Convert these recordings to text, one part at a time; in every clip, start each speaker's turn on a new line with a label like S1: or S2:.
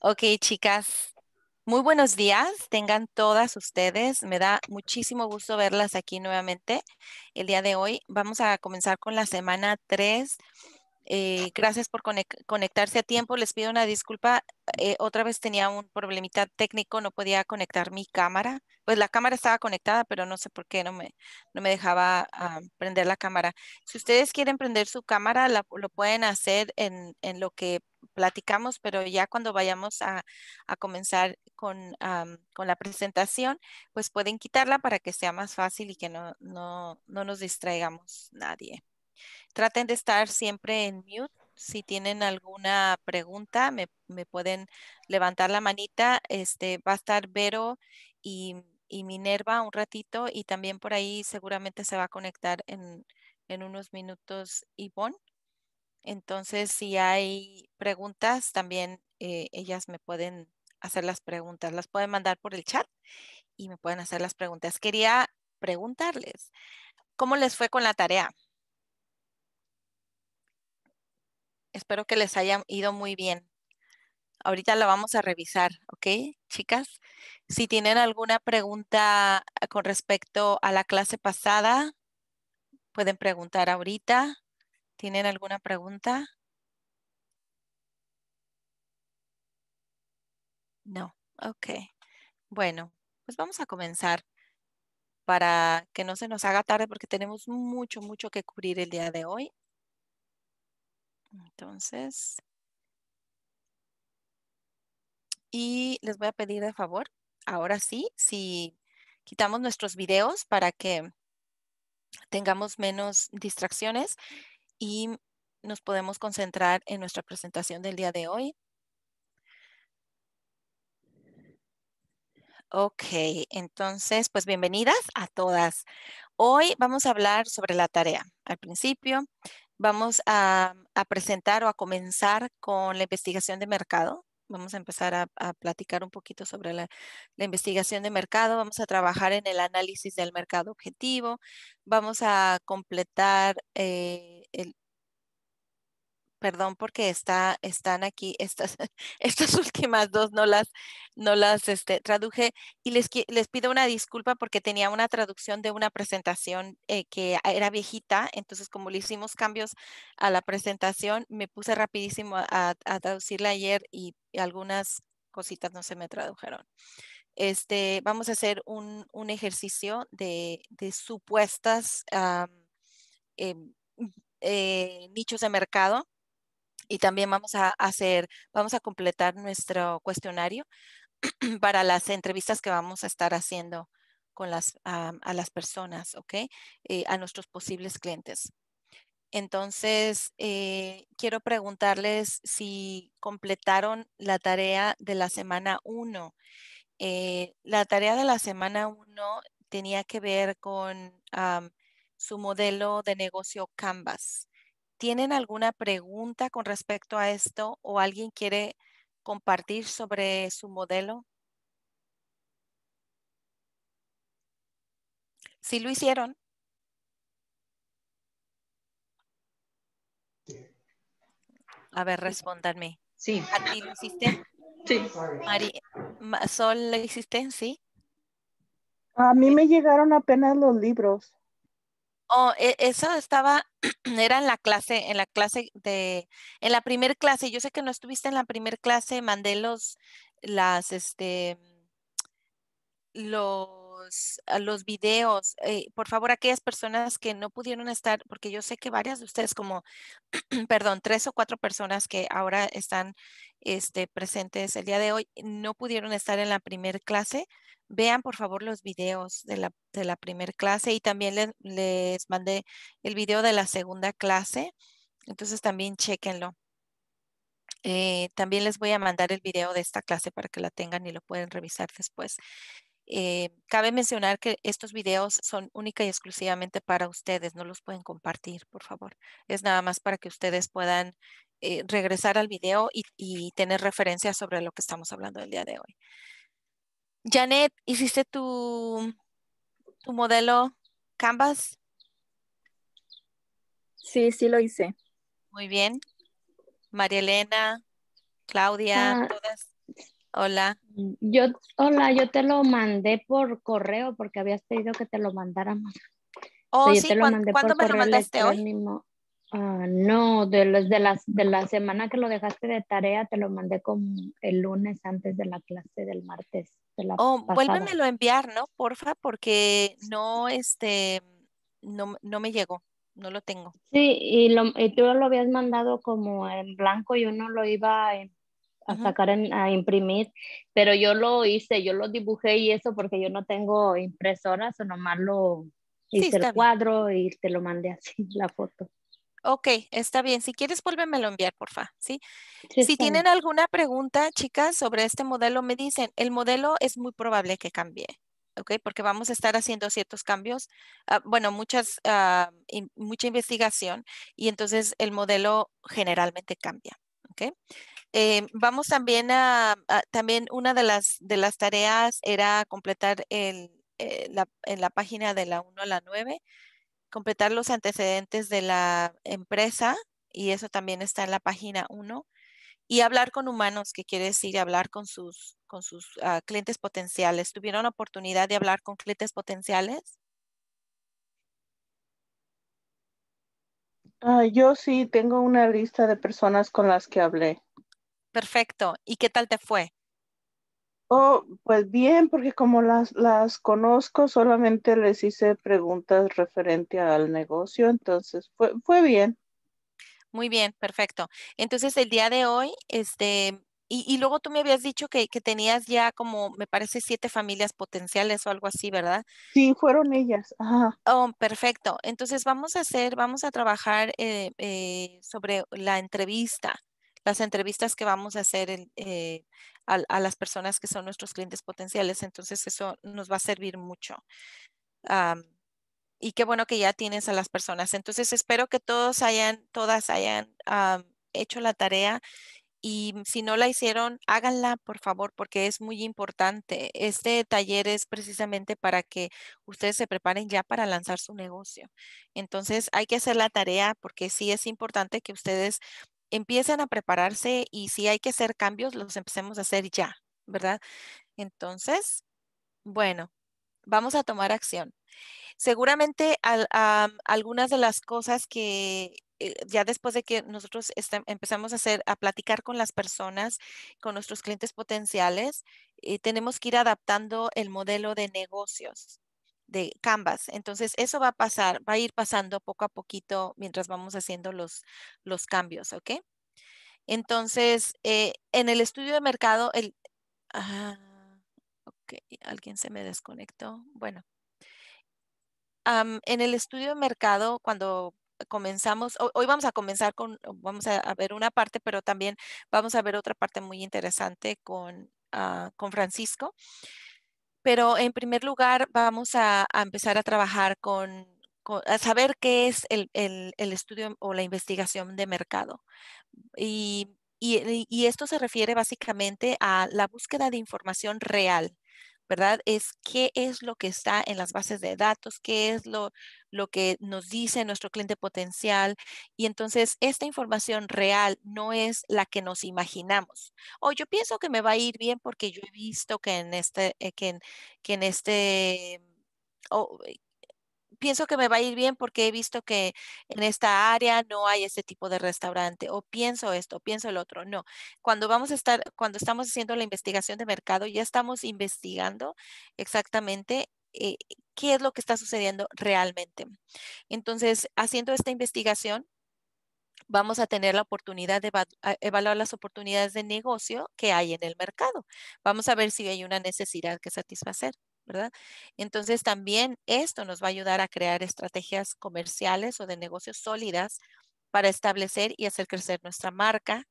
S1: Ok, chicas. Muy buenos días, tengan todas ustedes. Me da muchísimo gusto verlas aquí nuevamente el día de hoy. Vamos a comenzar con la semana 3. Eh, gracias por conectarse a tiempo. Les pido una disculpa. Eh, otra vez tenía un problemita técnico, no podía conectar mi cámara. Pues la cámara estaba conectada, pero no sé por qué no me, no me dejaba ah, prender la cámara. Si ustedes quieren prender su cámara, lo pueden hacer en, en lo que platicamos, pero ya cuando vayamos a, comenzar con, con, la presentación, pues pueden quitarla para que sea más fácil y que no, no, no nos distraigamos nadie. Traten de estar siempre en mute. Si tienen alguna pregunta, me, pueden levantar la manita. Este, va a estar Vero y, Minerva un ratito y también por ahí seguramente se va a conectar en, en unos minutos Ivonne. Entonces, si hay preguntas, también eh, ellas me pueden hacer las preguntas. Las pueden mandar por el chat y me pueden hacer las preguntas. Quería preguntarles, ¿cómo les fue con la tarea? Espero que les haya ido muy bien. Ahorita la vamos a revisar, ¿ok? Chicas, si tienen alguna pregunta ah, con respecto a la clase pasada, pueden preguntar ahorita. ¿Tienen alguna pregunta? No, ok. Bueno, pues vamos a comenzar para que no se nos haga tarde porque tenemos mucho, mucho que cubrir el día de hoy. Entonces, y les voy a pedir de favor, ahora sí, si quitamos nuestros videos para que tengamos menos distracciones y nos podemos concentrar en nuestra presentación del día de hoy. Ok, entonces, pues bienvenidas a todas. Hoy vamos a hablar sobre la tarea. Al principio vamos a, presentar o a comenzar con la investigación de mercado. Vamos a empezar a, platicar un poquito sobre la, investigación de mercado. Vamos a trabajar en el análisis del mercado objetivo. Vamos a completar... Eh, perdón porque está, están aquí estas, estas últimas dos no las, no las este, traduje y les, les pido una disculpa porque tenía una traducción de una presentación eh, que era viejita, entonces como le hicimos cambios a la presentación, me puse rapidísimo a, traducirla ayer y, algunas cositas no se me tradujeron. Este, vamos a hacer un, ejercicio de, supuestas em, eh, nichos de mercado y también vamos a hacer, vamos a completar nuestro cuestionario para las entrevistas que vamos a estar haciendo con las, a, las personas, ¿ok? Eh, a nuestros posibles clientes. Entonces, eh, quiero preguntarles si completaron la tarea de la semana 1. la tarea de la semana 1 tenía que ver con su modelo de negocio Canvas. ¿Tienen alguna pregunta con respecto a esto o alguien quiere compartir sobre su modelo? Si ¿Sí lo hicieron. A ver, respóndanme. Sí. ¿A ti lo hiciste? Sí. María, ¿Sol lo hiciste? Sí.
S2: A mí me llegaron apenas los libros.
S1: Oh, e, eso estaba, era en la clase, en la clase de, en la primer clase, yo sé que no estuviste en la primer clase, mandé los, las, este, los, ah, los videos. Eh, por favor, aquellas personas que no pudieron estar, porque yo sé que varias de ustedes, como, perdón, tres o cuatro personas que ahora están este, presentes el día de hoy, no pudieron estar en la primer clase vean por favor los videos de la, de primera clase y también les, mandé el video de la segunda clase. Entonces también chequenlo. Eh, también les voy a mandar el video de esta clase para que la tengan y lo pueden revisar después. Eh, cabe mencionar que estos videos son única y exclusivamente para ustedes, no los pueden compartir, por favor. Es nada más para que ustedes puedan eh, regresar al video y, y tener referencias sobre lo que estamos hablando el día de hoy. Janet, ¿hiciste tu, tu modelo Canvas? Sí, sí lo hice. Muy bien. María Elena, Claudia, ah, todas.
S3: Hola. Mm, yo, hola, yo te lo mandé por correo porque habías pedido que te lo mandáramos. Oh, sí, me lo mandaste hoy? Ah, no, de, de, las, de la semana que lo dejaste de tarea, te lo mandé como el lunes antes de la clase del martes. De la oh, vuélvemelo
S1: enviar, ¿no? Porfa, porque no, este, no, me llegó, no lo tengo.
S3: Sí, y, lo, tú lo habías mandado como en blanco
S1: y uno lo iba a, em, sacar,
S3: a imprimir, pero yo lo hice, yo lo dibujé y eso porque yo no tengo impresoras, o nomás lo hice el cuadro y te lo mandé así, la foto.
S1: Ok, está bien. Si quieres, vuélvemelo enviar, porfa. ¿sí? si tienen alguna pregunta, chicas, sobre este modelo, me dicen, el modelo es muy probable que cambie. ¿ok? Porque vamos a estar haciendo ciertos cambios, ah, bueno, muchas, ah, mucha investigación y entonces el modelo generalmente cambia, ¿ok? Eh, vamos también a, también una de las, tareas era completar el, eh, en la página de la 1 a la 9, completar los antecedentes de la empresa y eso también está en la página 1. Y hablar con humanos, que quiere decir hablar con sus, con sus ah, clientes potenciales. ¿Tuvieron oportunidad de hablar con clientes potenciales?
S2: Ah, yo sí, tengo una lista de personas con las que hablé.
S1: Perfecto. ¿Y qué tal te fue?
S2: Oh, pues bien, porque como las, las conozco, solamente les hice preguntas referente al negocio, entonces fue, fue bien.
S1: Muy bien, perfecto. Entonces el día de hoy, este, y, luego tú me habías dicho que, que, tenías ya como, me parece, siete familias potenciales o algo así, ¿verdad?
S2: Sí, fueron ellas.
S1: Oh, perfecto. Entonces vamos a hacer, vamos a trabajar eh, eh, sobre la entrevista las entrevistas que vamos a hacer eh, a, las personas que son nuestros clientes potenciales. Entonces eso nos va a servir mucho. y qué bueno que ya tienes a las personas. Entonces espero que todos hayan, todas hayan hecho la tarea y si no la hicieron, háganla por favor porque es muy importante. Este taller es precisamente para que ustedes se preparen ya para lanzar su negocio. Entonces hay que hacer la tarea porque sí es importante que ustedes empiezan a prepararse y si hay que hacer cambios, los empecemos a hacer ya, ¿verdad? Entonces, bueno, vamos a tomar acción. Seguramente algunas de las cosas que eh, ya después de que nosotros empezamos a hacer, a platicar con las personas, con nuestros clientes potenciales, eh, tenemos que ir adaptando el modelo de negocios de Canvas. Entonces, eso va a pasar, va a ir pasando poco a poquito mientras vamos haciendo los, los cambios, ¿ok? Entonces, eh, en el estudio de mercado, el... Ah, ok, alguien se me desconectó. Bueno. en el estudio de mercado, cuando comenzamos, hoy vamos a comenzar con, vamos a, ver una parte, pero también vamos a ver otra parte muy interesante con, ah, con Francisco pero en primer lugar vamos a, empezar a trabajar con, a saber qué es el, estudio o la investigación de mercado. y esto se refiere básicamente a la búsqueda de información real ¿verdad? Es qué es lo que está en las bases de datos, qué es lo, lo que nos dice nuestro cliente potencial. Y entonces esta información real no es la que nos imaginamos. O yo pienso que me va a ir bien porque yo he visto que en este, eh, que en, este, eh, pienso que me va a ir bien porque he visto que en esta área no hay este tipo de restaurante o pienso esto, pienso el otro. No, cuando vamos a estar, cuando estamos haciendo la investigación de mercado, ya estamos investigando exactamente eh, qué es lo que está sucediendo realmente. Entonces, haciendo esta investigación, vamos a tener la oportunidad de evaluar las oportunidades de negocio que hay en el mercado. Vamos a ver si hay una necesidad que satisfacer. Entonces también esto nos va a ayudar a crear estrategias comerciales o de negocios sólidas para establecer y hacer crecer nuestra marca,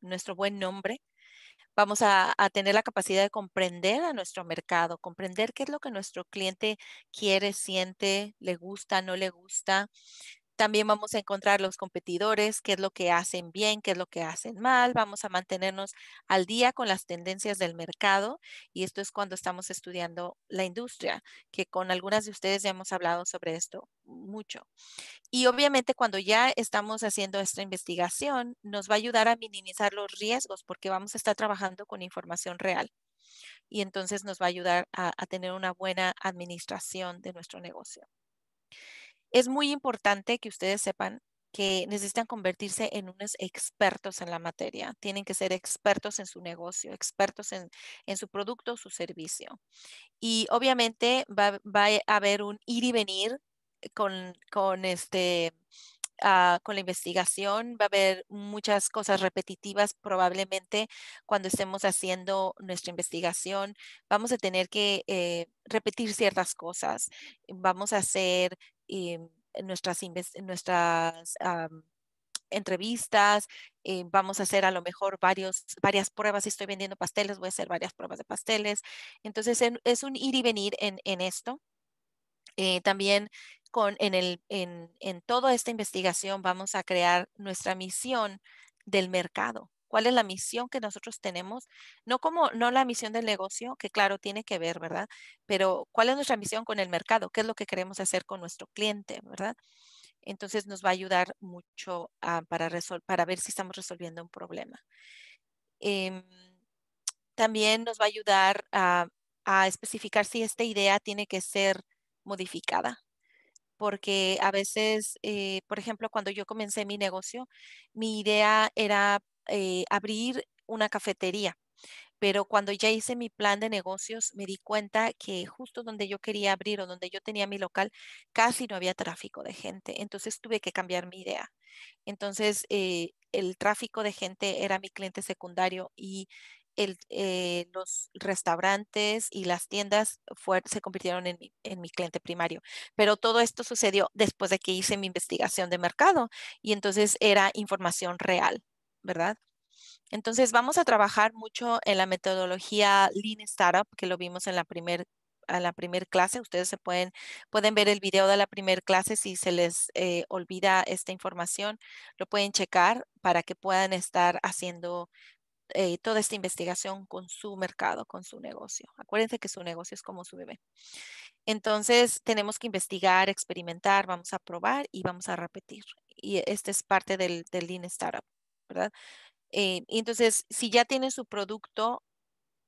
S1: nuestro buen nombre. Vamos a tener la capacidad de comprender a nuestro mercado, comprender qué es lo que nuestro cliente quiere, siente, le gusta, no le gusta, también vamos a encontrar los competidores, qué es lo que hacen bien, qué es lo que hacen mal. Vamos a mantenernos al día con las tendencias del mercado y esto es cuando estamos estudiando la industria, que con algunas de ustedes ya hemos hablado sobre esto mucho. Y obviamente cuando ya estamos haciendo esta investigación, nos va a ayudar a minimizar los riesgos porque vamos a estar trabajando con información real y entonces nos va a ayudar a, a tener una buena administración de nuestro negocio. Es muy importante que ustedes sepan que necesitan convertirse en unos expertos en la materia. Tienen que ser expertos en su negocio, expertos en, su producto, su servicio. Y obviamente va, a haber un ir y venir con, este, ah, con la investigación, va a haber muchas cosas repetitivas probablemente cuando estemos haciendo nuestra investigación. Vamos a tener que eh, repetir ciertas cosas. Vamos a hacer nuestras, nuestras entrevistas, eh, vamos a hacer a lo mejor varios, varias pruebas, si estoy vendiendo pasteles, voy a hacer varias pruebas de pasteles. Entonces es un ir y venir en, esto. Eh, también con, en, el, en toda esta investigación vamos a crear nuestra misión del mercado cuál es la misión que nosotros tenemos, no como no la misión del negocio, que claro tiene que ver, ¿verdad? Pero cuál es nuestra misión con el mercado, qué es lo que queremos hacer con nuestro cliente, ¿verdad? Entonces nos va a ayudar mucho ah, para, para ver si estamos resolviendo un problema. Em, también nos va a ayudar a, especificar si esta idea tiene que ser modificada, porque a veces, eh, por ejemplo, cuando yo comencé mi negocio, mi idea era eh, abrir una cafetería, pero cuando ya hice mi plan de negocios me di cuenta que justo donde yo quería abrir o donde yo tenía mi local casi no había tráfico de gente, entonces tuve que cambiar mi idea. Entonces eh, el tráfico de gente era mi cliente secundario y eh, los restaurantes y las tiendas se convirtieron en mi, cliente primario. Pero todo esto sucedió después de que hice mi investigación de mercado y entonces era información real. ¿verdad? Entonces vamos a trabajar mucho en la metodología Lean Startup, que lo vimos en la primera a la primer clase. Ustedes se pueden, pueden ver el video de la primer clase si se les eh, olvida esta información. Lo pueden checar para que puedan estar haciendo eh, toda esta investigación con su mercado, con su negocio. Acuérdense que su negocio es como su bebé. Entonces, tenemos que investigar, experimentar, vamos a probar y vamos a repetir. Y esta es parte del Lean Startup. ¿verdad? Eh, entonces, si ya tiene su producto,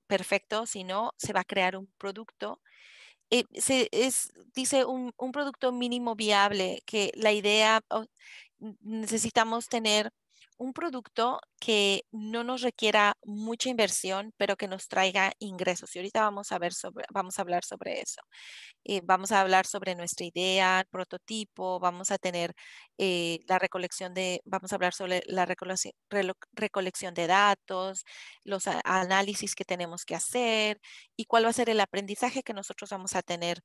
S1: perfecto, si no, se va a crear un producto. Eh, es, dice un, producto mínimo viable, que la idea, necesitamos tener un producto que no nos requiera mucha inversión, pero que nos traiga ingresos. Y ahorita vamos a, ver vamos a hablar sobre eso. Eh, vamos a hablar sobre nuestra idea, prototipo, vamos a tener eh, la recolección de, vamos a hablar sobre la recolección de datos, los análisis que tenemos que hacer y cuál va a ser el aprendizaje que nosotros vamos a tener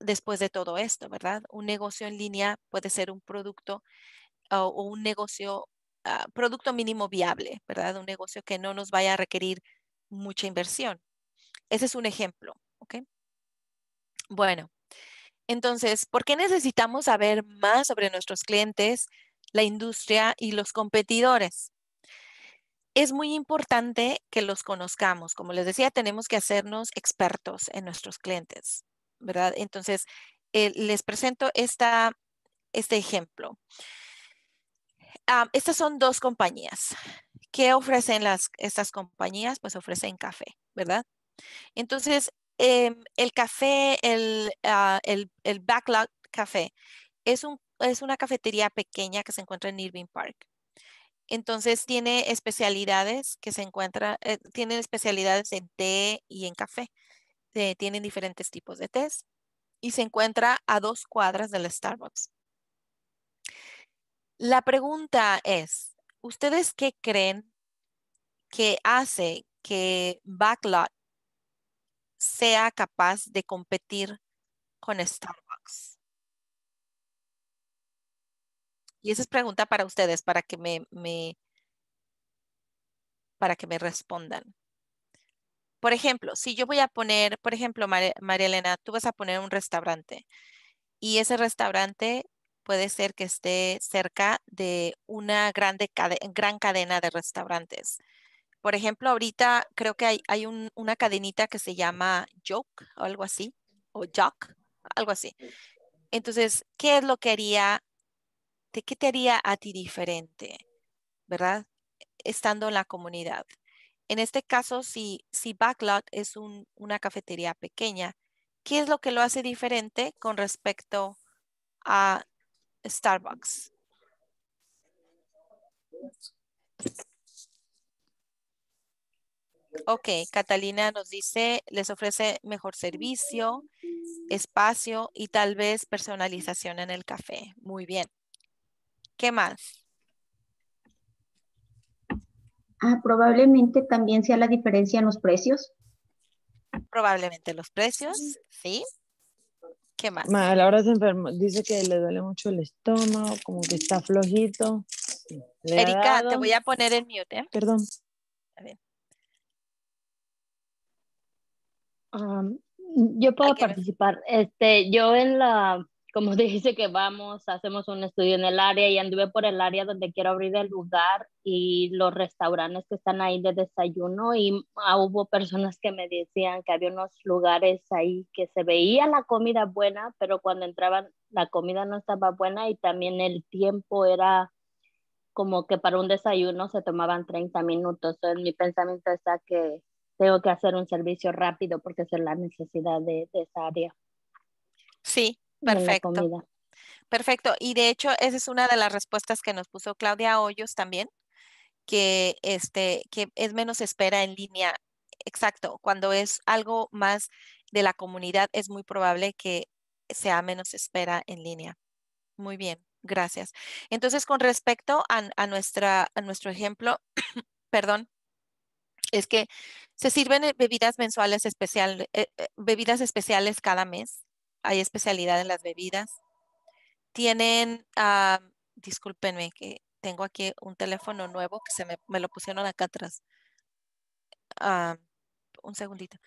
S1: después de todo esto, ¿verdad? Un negocio en línea puede ser un producto o, un negocio Ah, producto mínimo viable, ¿verdad? Un negocio que no nos vaya a requerir mucha inversión. Ese es un ejemplo, ¿ok? Bueno, entonces, ¿por qué necesitamos saber más sobre nuestros clientes, la industria y los competidores? Es muy importante que los conozcamos. Como les decía, tenemos que hacernos expertos en nuestros clientes, ¿verdad? Entonces, eh, les presento esta, este ejemplo estas son dos compañías. ¿Qué ofrecen las, estas compañías? Pues ofrecen café, ¿verdad? Entonces, em, el café, ah, el, el, Backlog Café, es, un, es una cafetería pequeña que se encuentra en Irving Park. Entonces tiene especialidades que se encuentra eh, tienen especialidades en té y en café. Eh, tienen diferentes tipos de tés y se encuentra a dos cuadras del Starbucks. La pregunta es, ¿ustedes qué creen que hace que Backlot sea capaz de competir con Starbucks? Y esa es pregunta para ustedes, para que me, me para que me respondan. Por ejemplo, si yo voy a poner, por ejemplo, María Elena, tú vas a poner un restaurante y ese restaurante puede ser que esté cerca de una gran cadena de restaurantes. Por ejemplo, ahorita creo que hay, una cadenita que se llama Joke o algo así, o Jock, algo así. Entonces, ¿qué es lo que haría, de, qué te haría a ti diferente, verdad? Estando en la comunidad. En este caso, si, si Backlot es una cafetería pequeña, ¿qué es lo que lo hace diferente con respecto a Starbucks. Ok, Catalina nos dice, les ofrece mejor servicio, espacio y tal vez personalización en el café. Muy bien. ¿Qué más?
S4: Ah, probablemente también sea la diferencia en los precios.
S1: Probablemente los precios, sí. ¿Qué más? A la hora se enfermó, dice que le duele mucho el
S4: estómago,
S3: como que está flojito. Erika, te voy a poner en
S1: mute. ¿eh? Perdón.
S3: A ah, ver. yo puedo participar. Este, yo en la como dije que vamos, hacemos un estudio en el área y anduve por el área donde quiero abrir el lugar y los restaurantes que están ahí de desayuno y ah, hubo personas que me decían que había unos lugares ahí que se veía la comida buena, pero cuando entraban la comida no estaba buena y también el tiempo era como que para un desayuno se tomaban 30 minutos. Entonces, mi pensamiento está que tengo que hacer un servicio rápido porque es la necesidad de, de
S1: esa área. Sí, Perfecto. Perfecto. Y de hecho, esa es una de las respuestas que nos puso Claudia Hoyos también, que, este, que es menos espera en línea. Exacto. Cuando es algo más de la comunidad, es muy probable que sea menos espera en línea. Muy bien. Gracias. Entonces, con respecto a, nuestra, a nuestro ejemplo, perdón, es que se sirven eh, bebidas mensuales especiales, eh, eh, bebidas especiales cada mes hay especialidad en las bebidas. Tienen, uh, discúlpenme que tengo aquí un teléfono nuevo que se me, lo pusieron acá atrás. Ah, un segundito.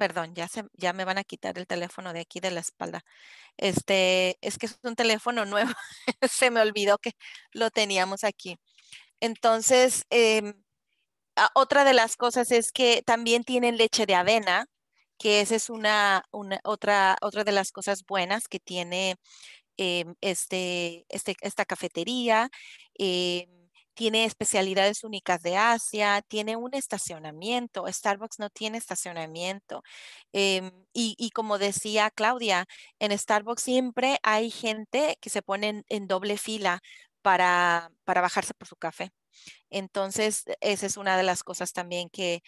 S1: Perdón, ya, ya me van a quitar el teléfono de aquí de la espalda. Este, es que es un teléfono nuevo. se me olvidó que lo teníamos aquí. Entonces, eh, Ah, otra de las cosas es que también tienen leche de avena, que esa es una, otra, otra de las cosas buenas que tiene eh, este, este, esta cafetería. Eh, tiene especialidades únicas de Asia, tiene un estacionamiento, Starbucks no tiene estacionamiento. Em, y, como decía Claudia, en Starbucks siempre hay gente que se pone en, doble fila para bajarse por su café. Entonces, esa es una de las cosas también que,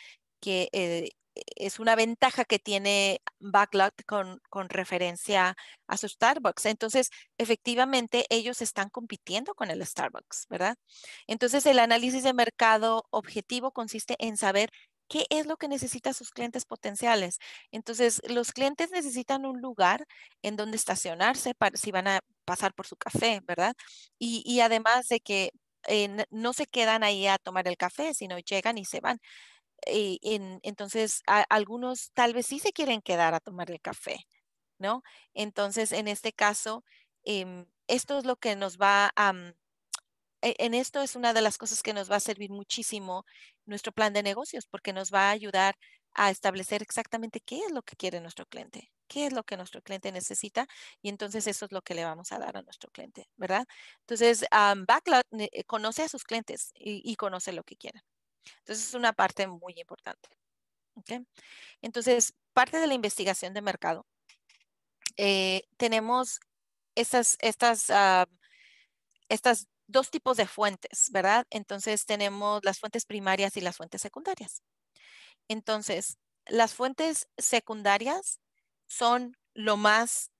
S1: eh, es una ventaja que tiene Backlot con, referencia a su Starbucks. Entonces, efectivamente, ellos están compitiendo con el Starbucks, ¿verdad? Entonces, el análisis de mercado objetivo consiste en saber qué es lo que necesitan sus clientes potenciales. Entonces, los clientes necesitan un lugar en donde estacionarse para, si van a pasar por su café, ¿verdad? Y, y además de que eh, no se quedan ahí a tomar el café, sino llegan y se van. Y, entonces, algunos tal vez sí se quieren quedar a tomar el café, ¿no? Entonces, en este caso, em, esto es lo que nos va a... Mm, e-, en esto es una de las cosas que nos va a servir muchísimo nuestro plan de negocios, porque nos va a ayudar a establecer exactamente qué es lo que quiere nuestro cliente qué es lo que nuestro cliente necesita y entonces eso es lo que le vamos a dar a nuestro cliente, ¿verdad? Entonces, um, ah, Backlog eh, conoce a sus clientes y, conoce lo que quieren. Entonces, es una parte muy importante. Entonces, parte de la investigación de mercado, eh, tenemos estas, estas, ah, estas dos tipos de fuentes, ¿verdad? Entonces tenemos las fuentes primarias y las fuentes secundarias. Entonces, las fuentes secundarias son lo más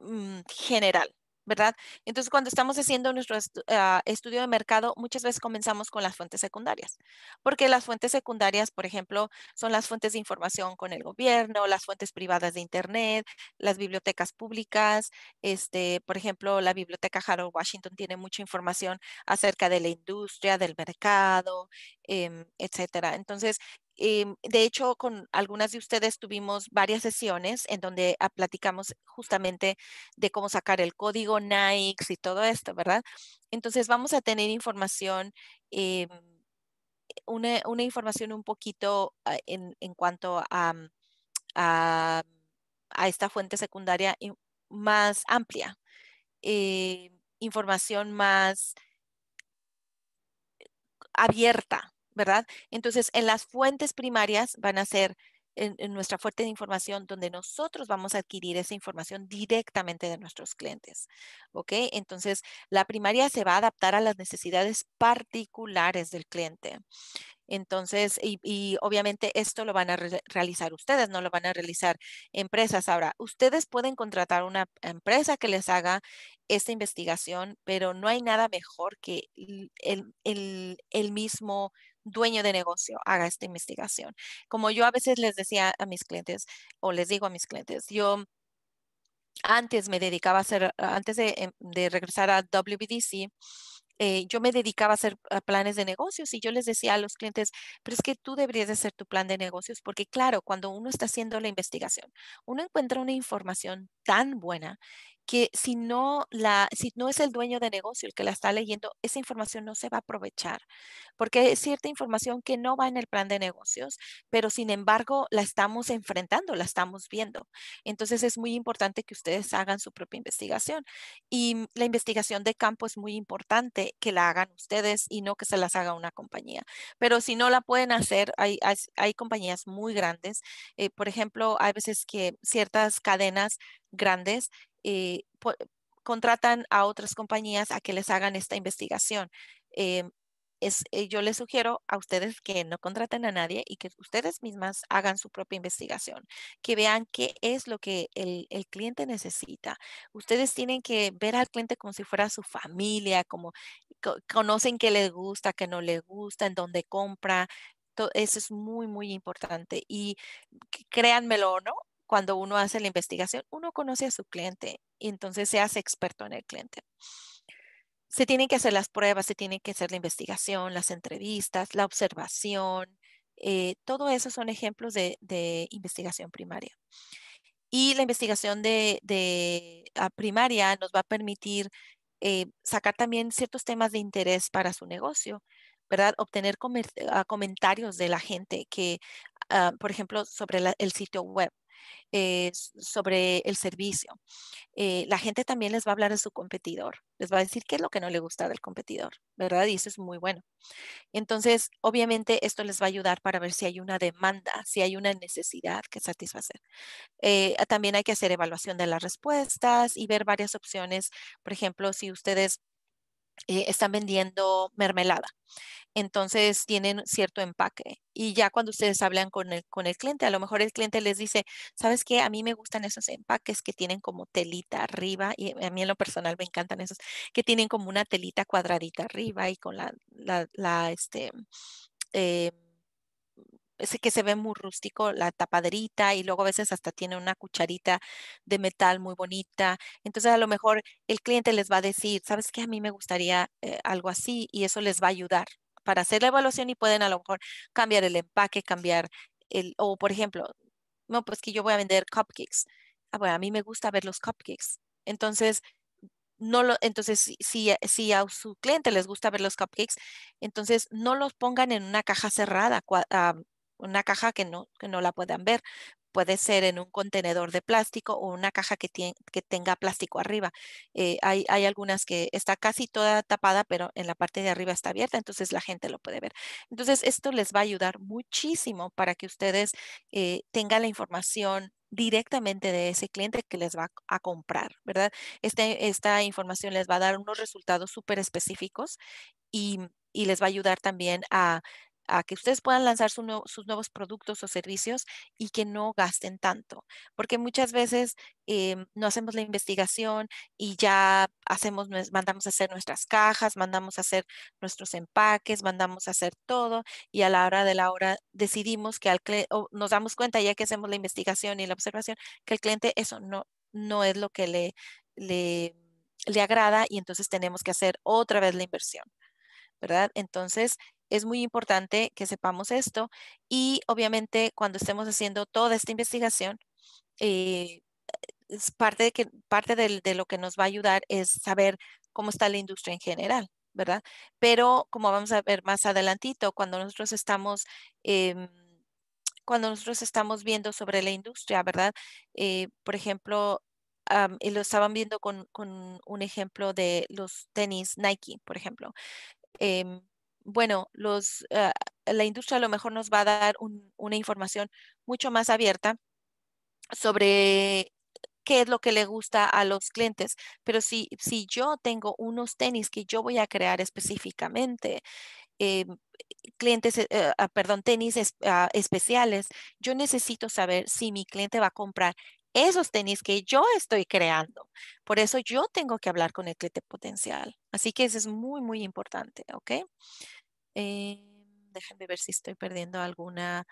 S1: mm, general. ¿verdad? Entonces, cuando estamos haciendo nuestro ah, estudio de mercado, muchas veces comenzamos con las fuentes secundarias, porque las fuentes secundarias, por ejemplo, son las fuentes de información con el gobierno, las fuentes privadas de Internet, las bibliotecas públicas, este, por ejemplo, la biblioteca Harold Washington tiene mucha información acerca de la industria, del mercado, Em, etcétera. Entonces, em, de hecho, con algunas de ustedes tuvimos varias sesiones en donde ah, platicamos justamente de cómo sacar el código nix. y todo esto, ¿verdad? Entonces, vamos a tener información. Em, una, información un poquito ah, en, cuanto mm, a, a, esta fuente secundaria más amplia, información más abierta, ¿verdad? Entonces, en las fuentes primarias van a ser nuestra fuente de información donde nosotros vamos a adquirir esa información directamente de nuestros clientes. ¿Ok? Entonces, la primaria se va a adaptar a las necesidades particulares del cliente. Entonces, y, obviamente esto lo van a realizar ustedes, no lo van a realizar empresas. Ahora, ustedes pueden contratar una empresa que les haga esta investigación, pero no hay nada mejor que el, el, el mismo dueño de negocio haga esta investigación. Como yo a veces les decía a mis clientes o les digo a mis clientes, yo antes me dedicaba a hacer, antes em, de, regresar a WBDC, eh, yo me dedicaba a hacer planes de negocios y yo les decía a los clientes, pero es que tú deberías de hacer tu plan de negocios porque claro, cuando uno está haciendo la investigación, uno encuentra una información tan buena que si no, la, si no es el dueño de negocio el que la está leyendo, esa información no se va a aprovechar, porque es cierta información que no va en el plan de negocios, pero sin embargo la estamos enfrentando, la estamos viendo. Entonces es muy importante que ustedes hagan su propia investigación y la investigación de campo es muy importante que la hagan ustedes y no que se las haga una compañía. Pero si no la pueden hacer, hay, hay, compañías muy grandes. Eh, por ejemplo, hay veces que ciertas cadenas grandes eh, contratan a otras compañías a que les hagan esta investigación. Eh, es, eh, yo les sugiero a ustedes que no contraten a nadie y que ustedes mismas hagan su propia investigación, que vean qué es lo que el, cliente necesita. Ustedes tienen que ver al cliente como si fuera su familia, como conocen qué le gusta, qué no le gusta, en dónde compra. eso es muy, muy importante. Y créanmelo no, cuando uno hace la investigación, uno conoce a su cliente y entonces se hace experto en el cliente. Se tienen que hacer las pruebas, se tiene que hacer la investigación, las entrevistas, la observación. Eh, todo eso son ejemplos de, investigación primaria. Y la investigación de, ah, primaria nos va a permitir eh, sacar también ciertos temas de interés para su negocio. ¿verdad? Obtener ah, comentarios de la gente que, ah, por ejemplo, sobre el sitio web. Eh, sobre el servicio. Eh, la gente también les va a hablar de su competidor, les va a decir qué es lo que no le gusta del competidor, ¿verdad? Y eso es muy bueno. Entonces, obviamente, esto les va a ayudar para ver si hay una demanda, si hay una necesidad que satisfacer. Eh, también hay que hacer evaluación de las respuestas y ver varias opciones. Por ejemplo, si ustedes eh, están vendiendo mermelada. Entonces tienen cierto empaque y ya cuando ustedes hablan con el, con el cliente, a lo mejor el cliente les dice, ¿sabes qué? A mí me gustan esos empaques que tienen como telita arriba y a mí en lo personal me encantan esos que tienen como una telita cuadradita arriba y con la, la, este, eh, ese que se ve muy rústico, la tapaderita y luego a veces hasta tiene una cucharita de metal muy bonita. Entonces a lo mejor el cliente les va a decir, sabes que a mí me gustaría eh, algo así y eso les va a ayudar para hacer la evaluación y pueden a lo mejor cambiar el empaque, cambiar el, o por ejemplo, no, pues que yo voy a vender cupcakes. Ah, bueno, a mí me gusta ver los cupcakes. Entonces, no lo, entonces si, si a su cliente les gusta ver los cupcakes, entonces no los pongan en una caja cerrada, una caja que no, no la puedan ver. Puede ser en un contenedor de plástico o una caja que, que tenga plástico arriba. Eh, hay, hay, algunas que está casi toda tapada, pero en la parte de arriba está abierta, entonces la gente lo puede ver. Entonces, esto les va a ayudar muchísimo para que ustedes eh, tengan la información directamente de ese cliente que les va a comprar, ¿verdad? Este, esta información les va a dar unos resultados súper específicos y, les va a ayudar también a, a que ustedes puedan lanzar sus nuevos productos o servicios y que no gasten tanto, porque muchas veces em, no hacemos la investigación y ya hacemos, mandamos a hacer nuestras cajas, mandamos a hacer nuestros empaques, mandamos a hacer todo y a la hora de la hora decidimos que al cliente, nos damos cuenta ya que hacemos la investigación y la observación, que el cliente eso no, no es lo que le, le, le agrada y entonces tenemos que hacer otra vez la inversión. ¿verdad? Entonces, es muy importante que sepamos esto y obviamente cuando estemos haciendo toda esta investigación, eh, es parte, de, que, parte lo que nos va a ayudar es saber cómo está la industria en general. ¿verdad? Pero como vamos a ver más adelantito, cuando nosotros estamos, em, cuando nosotros estamos viendo sobre la industria, ¿verdad? Eh, por ejemplo, lo estaban viendo con, un ejemplo de los tenis Nike, por ejemplo. Em, bueno, eh, la industria a lo mejor nos va a dar una información mucho más abierta sobre qué es lo que le gusta a los clientes. Pero si, yo tengo unos tenis que yo voy a crear específicamente, eh, clientes, eh, ah, perdón, tenis ah, especiales, yo necesito saber si mi cliente va a comprar esos tenis que yo estoy creando. Por eso yo tengo que hablar con el cliente potencial. Así que eso es muy, muy importante, ¿ok? Eh, déjenme ver si estoy perdiendo alguna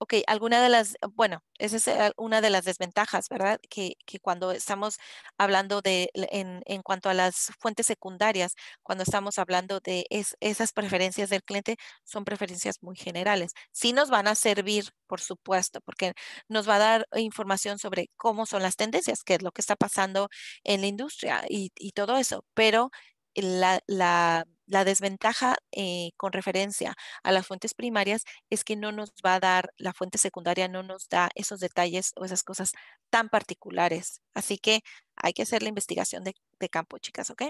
S1: Ok, alguna de las, bueno, esa es eh, una de las desventajas, ¿verdad? Que, cuando estamos hablando de, en, en, cuanto a las fuentes secundarias, cuando estamos hablando de esas preferencias del cliente, son preferencias muy generales. Sí nos van a servir, por supuesto, porque nos va a dar información sobre cómo son las tendencias, qué es lo que está pasando en la industria y, y todo eso, pero la, la la desventaja eh, con referencia a las fuentes primarias es que no nos va a dar, la fuente secundaria no nos da esos detalles o esas cosas tan particulares. Así que hay que hacer la investigación de, de campo, chicas, ¿ok?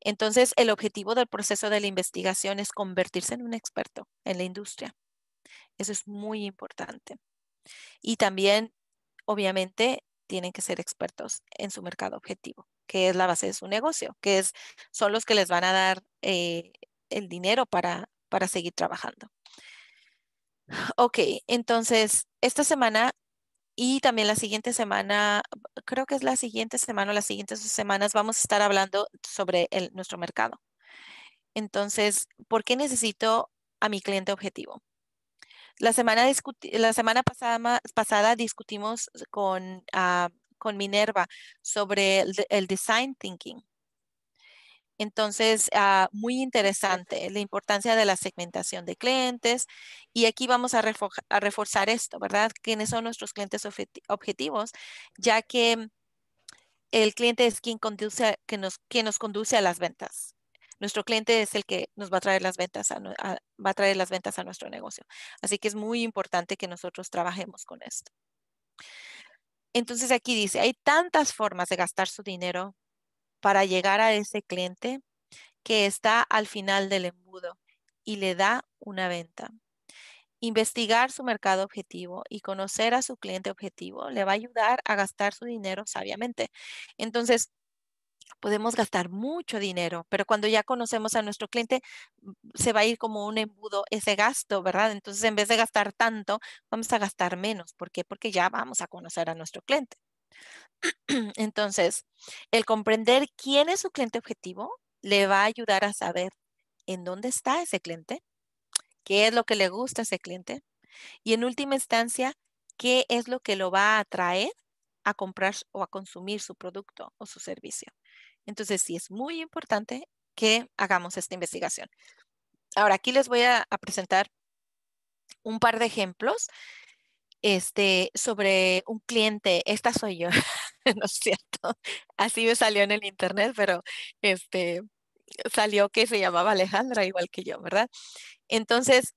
S1: Entonces, el objetivo del proceso de la investigación es convertirse en un experto en la industria. Eso es muy importante. Y también, obviamente, tienen que ser expertos en su mercado objetivo que es la base de su negocio, que es, son los que les van a dar eh, el dinero para, para seguir trabajando. Ok, entonces esta semana y también la siguiente semana, creo que es la siguiente semana o las siguientes semanas, vamos a estar hablando sobre nuestro mercado. Entonces, ¿por qué necesito a mi cliente objetivo? La semana, la semana pasada, discutimos con ah, con Minerva sobre el, design thinking. Entonces, ah, muy interesante la importancia de la segmentación de clientes. Y aquí vamos a, reforzar esto, ¿verdad? ¿Quiénes son nuestros clientes objetivos? Ya que el cliente es quien, conduce nos, conduce a las ventas. Nuestro cliente es el que nos va a traer las ventas va a traer las ventas a nuestro negocio. Así que es muy importante que nosotros trabajemos con esto. Entonces aquí dice, hay tantas formas de gastar su dinero para llegar a ese cliente que está al final del embudo y le da una venta. Investigar su mercado objetivo y conocer a su cliente objetivo le va a ayudar a gastar su dinero sabiamente. Entonces, podemos gastar mucho dinero, pero cuando ya conocemos a nuestro cliente, se va a ir como un embudo ese gasto, ¿verdad? Entonces, en vez de gastar tanto, vamos a gastar menos. ¿Por qué? Porque ya vamos a conocer a nuestro cliente. Entonces, el comprender quién es su cliente objetivo le va a ayudar a saber en dónde está ese cliente, qué es lo que le gusta a ese cliente y en última instancia, qué es lo que lo va a atraer a comprar o a consumir su producto o su servicio. Entonces, sí es muy importante que hagamos esta investigación. Ahora, aquí les voy a, presentar un par de ejemplos este, sobre un cliente. Esta soy yo, ¿no es cierto? Así me salió en el internet, pero este, salió que se llamaba Alejandra, igual que yo, ¿verdad? Entonces,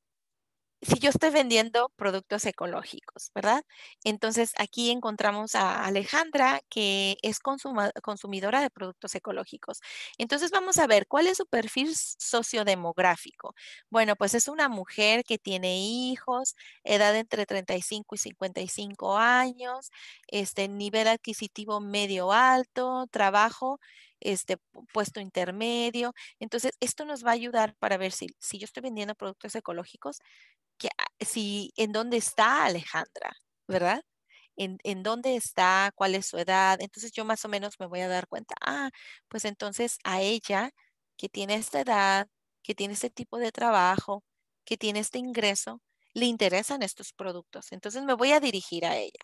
S1: si yo estoy vendiendo productos ecológicos, ¿verdad? Entonces aquí encontramos a Alejandra, que es consumidora de productos ecológicos. Entonces vamos a ver cuál es su perfil sociodemográfico. Bueno, pues es una mujer que tiene hijos, edad entre 35 y 55 años, este, nivel adquisitivo medio alto, trabajo este puesto intermedio. Entonces, esto nos va a ayudar para ver si, si yo estoy vendiendo productos ecológicos, si en dónde está Alejandra, ¿verdad? En, dónde está, cuál es su edad. Entonces yo más o menos me voy a dar cuenta, ah, pues entonces a ella que tiene esta edad, que tiene este tipo de trabajo, que tiene este ingreso, le interesan estos productos. Entonces me voy a dirigir a ella.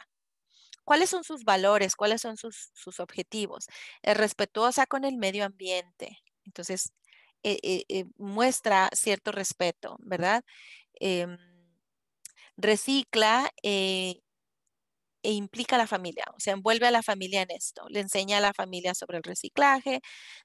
S1: ¿Cuáles son sus valores? ¿Cuáles son sus, objetivos? Es respetuosa con el medio ambiente. Entonces, eh, eh, eh, muestra cierto respeto, ¿verdad? Em, recicla eh, e implica a la familia, o sea, envuelve a la familia en esto, le enseña a la familia sobre el reciclaje,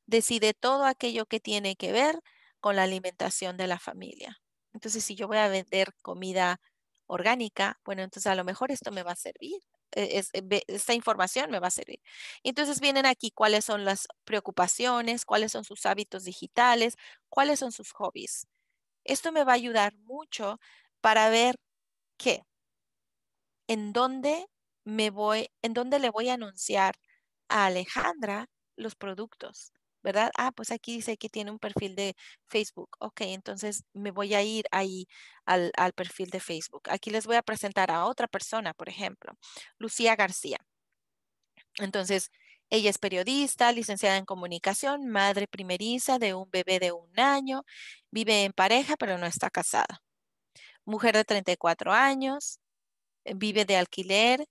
S1: decide todo aquello que tiene que ver con la alimentación de la familia. Entonces, si yo voy a vender comida orgánica, bueno, entonces a lo mejor esto me va a servir, e-, esta información me va a servir. Entonces vienen aquí cuáles son las preocupaciones, cuáles son sus hábitos digitales, cuáles son sus hobbies. Esto me va a ayudar mucho para ver qué? ¿En dónde me voy, en dónde le voy a anunciar a Alejandra los productos? ¿Verdad? Ah, pues aquí dice que tiene un perfil de Facebook. Ok, entonces me voy a ir ahí al perfil de Facebook. Aquí les voy a presentar a otra persona, por ejemplo, Lucía García. Entonces, ella es periodista, licenciada en comunicación, madre primeriza de un bebé de un año, vive en pareja, pero no está casada mujer de 34 años, eh, vive de alquiler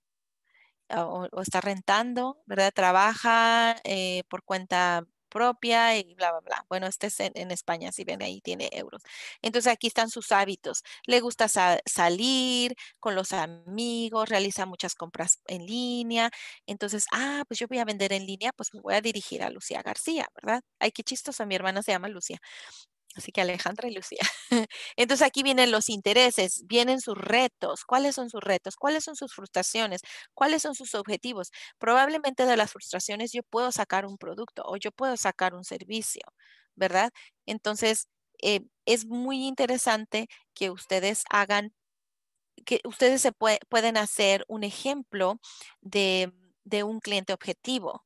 S1: ah, o, está rentando, ¿verdad? Trabaja eh, por cuenta propia y bla, bla, bla. Bueno, este es en, España, si ven ahí tiene euros. Entonces aquí están sus hábitos. Le gusta salir con los amigos, realiza muchas compras en línea. Entonces, ah, pues yo voy a vender en línea, pues me voy a dirigir a Lucía García, ¿verdad? Ay, qué chistoso, mi hermana se llama Lucía. Así que Alejandra y Lucía. Entonces aquí vienen los intereses, vienen sus retos. ¿Cuáles son sus retos? ¿Cuáles son sus frustraciones? ¿Cuáles son sus objetivos? Probablemente de las frustraciones yo puedo sacar un producto o yo puedo sacar un servicio, ¿verdad? Entonces eh, es muy interesante que ustedes hagan, que ustedes se pueden hacer un ejemplo de, de un cliente objetivo,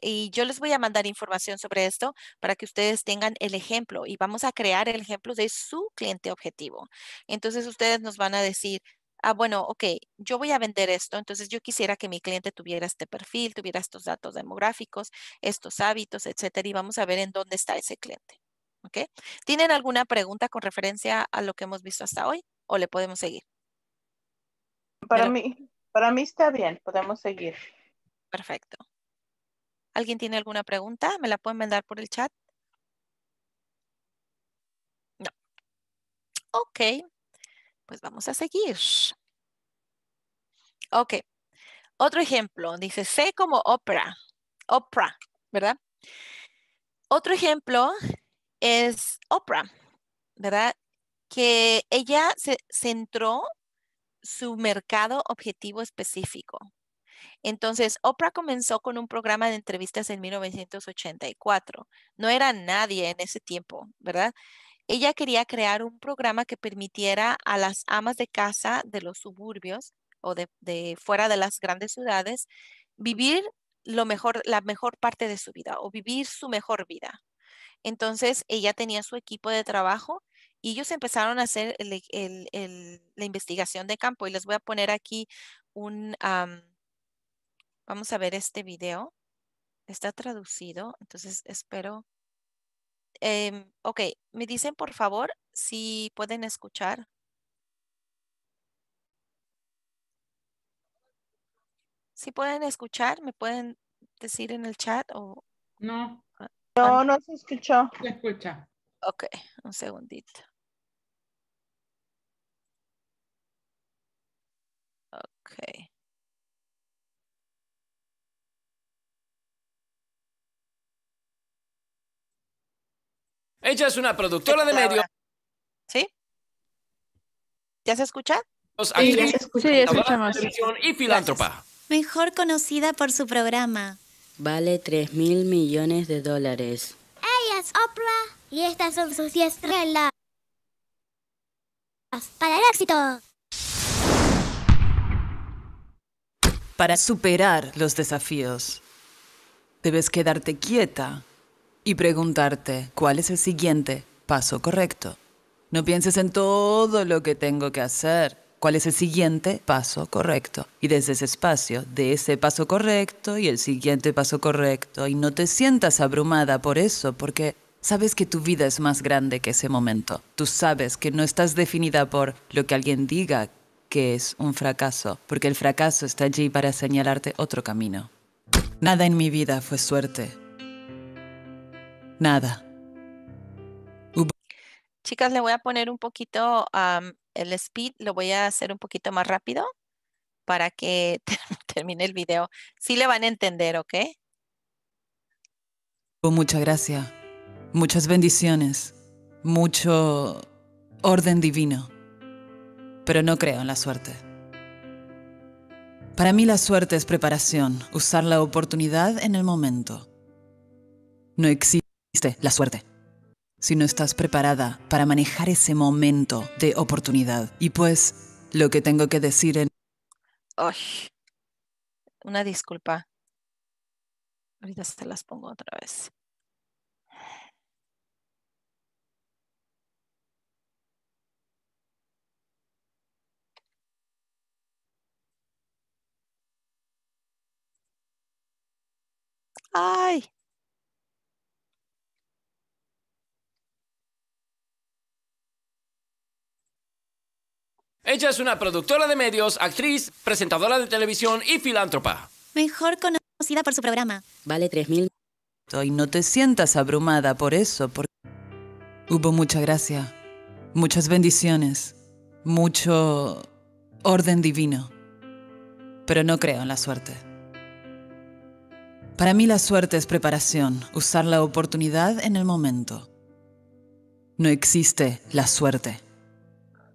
S1: y yo les voy a mandar información sobre esto para que ustedes tengan el ejemplo y vamos a crear el ejemplo de su cliente objetivo. Entonces ustedes nos van a decir, ah, bueno, ok, yo voy a vender esto, entonces yo quisiera que mi cliente tuviera este perfil, tuviera estos datos demográficos, estos hábitos, etcétera, y vamos a ver en dónde está ese cliente. ¿Ok? ¿Tienen alguna pregunta con referencia a lo que hemos visto hasta hoy o le podemos seguir? Para mí, para mí está bien, podemos seguir. Perfecto. ¿Alguien tiene alguna pregunta? ¿Me la pueden mandar por el chat? No. Ok, pues vamos a seguir. Ok, otro ejemplo. Dice sé como Oprah. Oprah, ¿verdad? Otro ejemplo es Oprah, ¿verdad? Que ella se centró su mercado objetivo específico. Entonces, Oprah comenzó con un programa de entrevistas en 1984. No era nadie en ese tiempo, ¿verdad? Ella quería crear un programa que permitiera a las amas de casa de los suburbios o de, fuera de las grandes ciudades vivir lo mejor, la mejor parte de su vida o vivir su mejor vida. Entonces, ella tenía su equipo de trabajo y ellos empezaron a hacer la investigación de campo. Y les voy a poner aquí un... Vamos a ver este video. Está traducido, entonces espero. Em, ok, me dicen por favor si pueden escuchar. Si pueden escuchar, me pueden decir en el chat o...
S2: No. Ah,
S1: no, no se escuchó.
S2: Se escucha.
S1: Ok, un segundito. Ok.
S2: Ella es una productora de medios.
S5: ¿Sí? ¿Ya se escucha? Sí, ya se escucha.
S2: Y filántropa.
S5: Mejor conocida por su programa.
S3: Vale 3 mil millones de dólares.
S5: Ella es Oprah y estas son sus 10 estrellas. Para el éxito. Para superar los desafíos, debes quedarte quieta y preguntarte cuál es el siguiente paso correcto. No pienses en todo lo que tengo que hacer. ¿Cuál es el siguiente paso correcto? Y desde ese espacio, de ese paso correcto y el siguiente paso correcto. Y no te sientas abrumada por eso, porque sabes que tu vida es más grande que ese momento. Tú sabes que no estás definida por lo que alguien diga que es un fracaso, porque el fracaso está allí para señalarte otro camino. Nada en mi vida fue suerte nada.
S1: Chicas, le voy a poner un poquito el speed, lo voy a hacer un poquito más rápido para que termine el video. Sí le van a entender, ¿ok?
S5: Muchas gracias, muchas bendiciones, mucho orden divino, pero no creo en la suerte. Para mí la suerte es preparación, usar la oportunidad en el momento. No existe la suerte. Si no estás preparada para manejar ese momento de oportunidad. Y pues, lo que tengo que decir en.
S1: Ay, una disculpa. Ahorita se las pongo otra vez.
S2: Ay, Ella es una productora de medios, actriz, presentadora de televisión y filántropa.
S5: Mejor conocida por su programa. Vale 3.000. Y no te sientas abrumada por eso, porque hubo mucha gracia, muchas bendiciones, mucho orden divino. Pero no creo en la suerte. Para mí la suerte es preparación, usar la oportunidad en el momento. No existe la suerte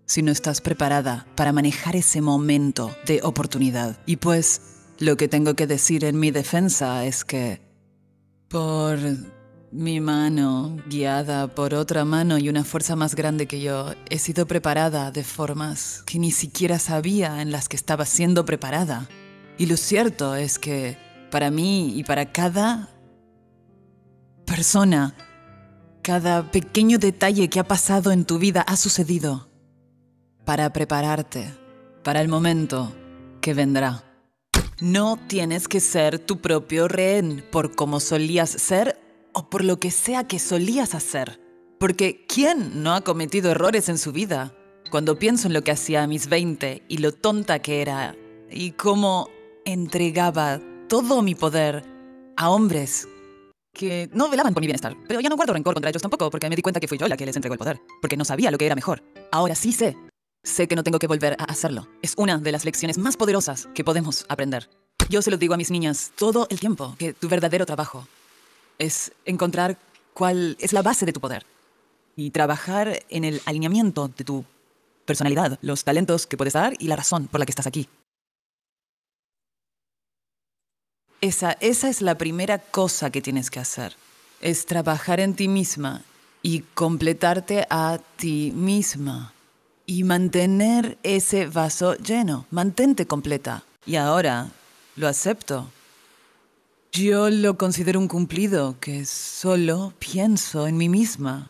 S5: si no estás preparada para manejar ese momento de oportunidad. Y pues lo que tengo que decir en mi defensa es que por mi mano, guiada por otra mano y una fuerza más grande que yo, he sido preparada de formas que ni siquiera sabía en las que estaba siendo preparada. Y lo cierto es que para mí y para cada persona, cada pequeño detalle que ha pasado en tu vida ha sucedido para prepararte para el momento que vendrá. No tienes que ser tu propio rehén por como solías ser o por lo que sea que solías hacer. Porque ¿quién no ha cometido errores en su vida? Cuando pienso en lo que hacía a mis 20 y lo tonta que era y cómo entregaba todo mi poder a hombres que no velaban por mi bienestar, pero ya no guardo rencor contra ellos tampoco porque me di cuenta que fui yo la que les entregó el poder, porque no sabía lo que era mejor. Ahora sí sé Sé que no tengo que volver a hacerlo. Es una de las lecciones más poderosas que podemos aprender. Yo se lo digo a mis niñas todo el tiempo, que tu verdadero trabajo es encontrar cuál es la base de tu poder y trabajar en el alineamiento de tu personalidad, los talentos que puedes dar y la razón por la que estás aquí. Esa, esa es la primera cosa que tienes que hacer, es trabajar en ti misma y completarte a ti misma y mantener ese vaso lleno. Mantente completa. Y ahora lo acepto. Yo lo considero un cumplido que solo pienso en mí misma.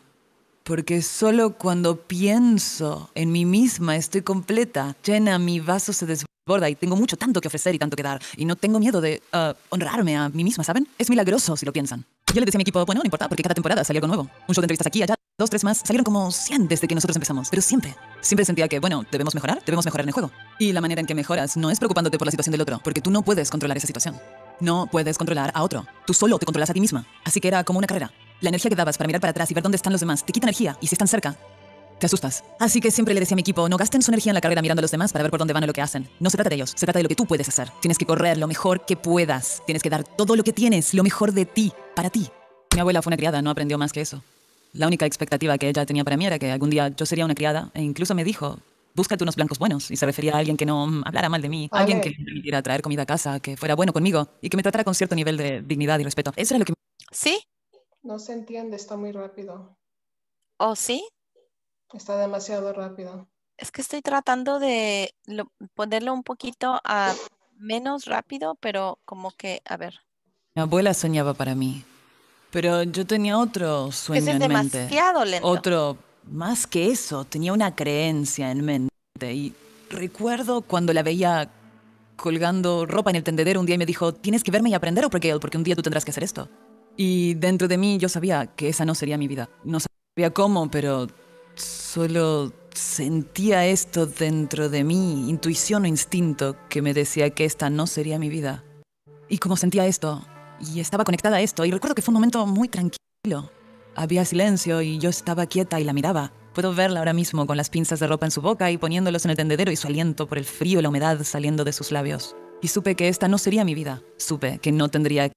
S5: Porque solo cuando pienso en mí misma estoy completa, llena, mi vaso se desborda y tengo mucho tanto que ofrecer y tanto que dar. Y no tengo miedo de ah, honrarme a mí misma, ¿saben? Es milagroso si lo piensan. Yo le decía a mi equipo, bueno, no importa, porque cada temporada salió algo nuevo. Un show de entrevistas aquí, allá, dos, tres más. Salieron como 100 desde que nosotros empezamos. Pero siempre, siempre sentía que, bueno, debemos mejorar, debemos mejorar en el juego. Y la manera en que mejoras no es preocupándote por la situación del otro, porque tú no puedes controlar esa situación. No puedes controlar a otro. Tú solo te controlas a ti misma. Así que era como una carrera. La energía que dabas para mirar para atrás y ver dónde están los demás te quita energía y si están cerca, te asustas. Así que siempre le decía a mi equipo, no gasten su energía en la carrera mirando a los demás para ver por dónde van o lo que hacen. No se trata de ellos, se trata de lo que tú puedes hacer. Tienes que correr lo mejor que puedas. Tienes que dar todo lo que tienes, lo mejor de ti, para ti. Mi abuela fue una criada, no aprendió más que eso. La única expectativa que ella tenía para mí era que algún día yo sería una criada e incluso me dijo, búscate unos blancos buenos. Y se refería a alguien que no hablara mal de mí, alguien que me permitiera traer comida a casa, que fuera bueno conmigo y que me tratara con cierto nivel de dignidad y respeto. Eso era lo que...
S2: ¿Sí? No se entiende, está muy rápido. ¿Oh, sí? Está demasiado rápido.
S1: Es que estoy tratando de ponerlo un poquito a menos rápido, pero como que, a ver.
S5: Mi abuela soñaba para mí, pero yo tenía otro sueño mente. es demasiado lento. Otro, más que eso, tenía una creencia en mente y recuerdo cuando la veía colgando ropa en el tendedero un día y me dijo, tienes que verme y aprender, o porque, porque un día tú tendrás que hacer esto. Y dentro de mí yo sabía que esa no sería mi vida. No sabía cómo, pero solo sentía esto dentro de mí, intuición o instinto, que me decía que esta no sería mi vida. Y como sentía esto, y estaba conectada a esto, y recuerdo que fue un momento muy tranquilo. Había silencio y yo estaba quieta y la miraba. Puedo verla ahora mismo con las pinzas de ropa en su boca y poniéndolos en el tendedero y su aliento por el frío y la humedad saliendo de sus labios. Y supe que esta no sería mi vida. Supe que no tendría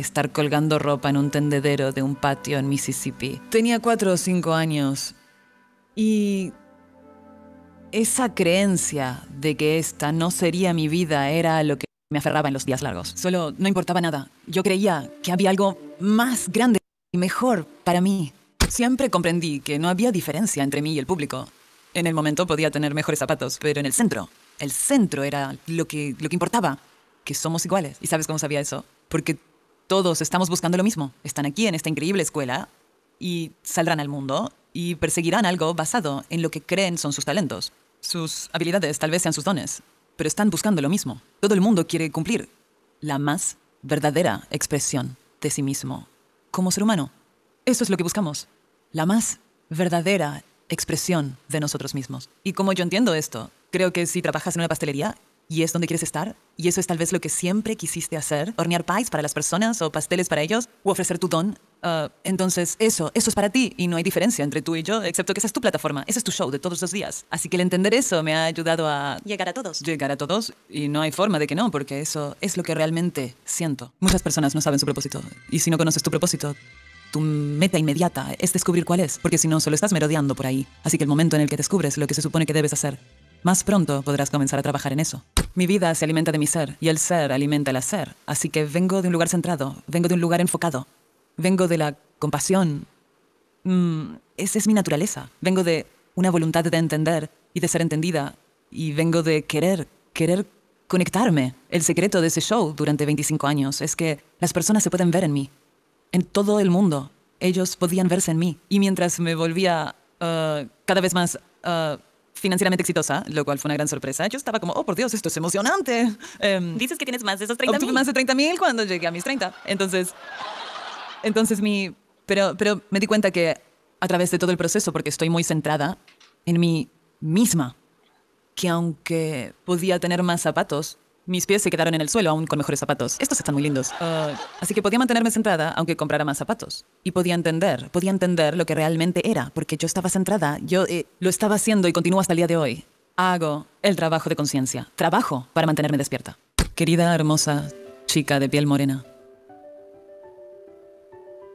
S5: estar colgando ropa en un tendedero de un patio en Mississippi. Tenía cuatro o cinco años y esa creencia de que esta no sería mi vida era lo que me aferraba en los días largos. Solo no importaba nada. Yo creía que había algo más grande y mejor para mí. Siempre comprendí que no había diferencia entre mí y el público. En el momento podía tener mejores zapatos, pero en el centro, el centro era lo que, lo que importaba, que somos iguales. ¿Y sabes cómo sabía eso? Porque todos estamos buscando lo mismo. Están aquí en esta increíble escuela y saldrán al mundo y perseguirán algo basado en lo que creen son sus talentos. Sus habilidades tal vez sean sus dones, pero están buscando lo mismo. Todo el mundo quiere cumplir la más verdadera expresión de sí mismo como ser humano. Eso es lo que buscamos. La más verdadera expresión de nosotros mismos. Y como yo entiendo esto, creo que si trabajas en una pastelería y es donde quieres estar, y eso es tal vez lo que siempre quisiste hacer, hornear pies para las personas o pasteles para ellos, o ofrecer tu don. Ah, entonces, eso, eso es para ti, y no hay diferencia entre tú y yo, excepto que esa es tu plataforma, ese es tu show de todos los días. Así que el entender eso me ha ayudado a... Llegar a todos. Llegar a todos, y no hay forma de que no, porque eso es lo que realmente siento. Muchas personas no saben su propósito, y si no conoces tu propósito, tu meta inmediata es descubrir cuál es, porque si no, solo estás merodeando por ahí. Así que el momento en el que descubres lo que se supone que debes hacer más pronto podrás comenzar a trabajar en eso. Mi vida se alimenta de mi ser y el ser alimenta el hacer. Así que vengo de un lugar centrado, vengo de un lugar enfocado, vengo de la compasión. Mm, esa es mi naturaleza. Vengo de una voluntad de entender y de ser entendida y vengo de querer, querer conectarme. El secreto de ese show durante 25 años es que las personas se pueden ver en mí. En todo el mundo, ellos podían verse en mí. Y mientras me volvía uh, cada vez más uh, financieramente exitosa, lo cual fue una gran sorpresa. Yo estaba como, oh, por Dios, esto es emocionante. Em, Dices que tienes más de esos 30 mil. más de 30 mil cuando llegué a mis 30. Entonces, entonces mi... Pero, pero me di cuenta que a través de todo el proceso, porque estoy muy centrada en mí misma, que aunque podía tener más zapatos, mis pies se quedaron en el suelo aún con mejores zapatos. Estos están muy lindos. Ah, así que podía mantenerme centrada, aunque comprara más zapatos. Y podía entender, podía entender lo que realmente era, porque yo estaba centrada, yo eh, lo estaba haciendo y continúo hasta el día de hoy. Hago el trabajo de conciencia. Trabajo para mantenerme despierta. Querida, hermosa chica de piel morena.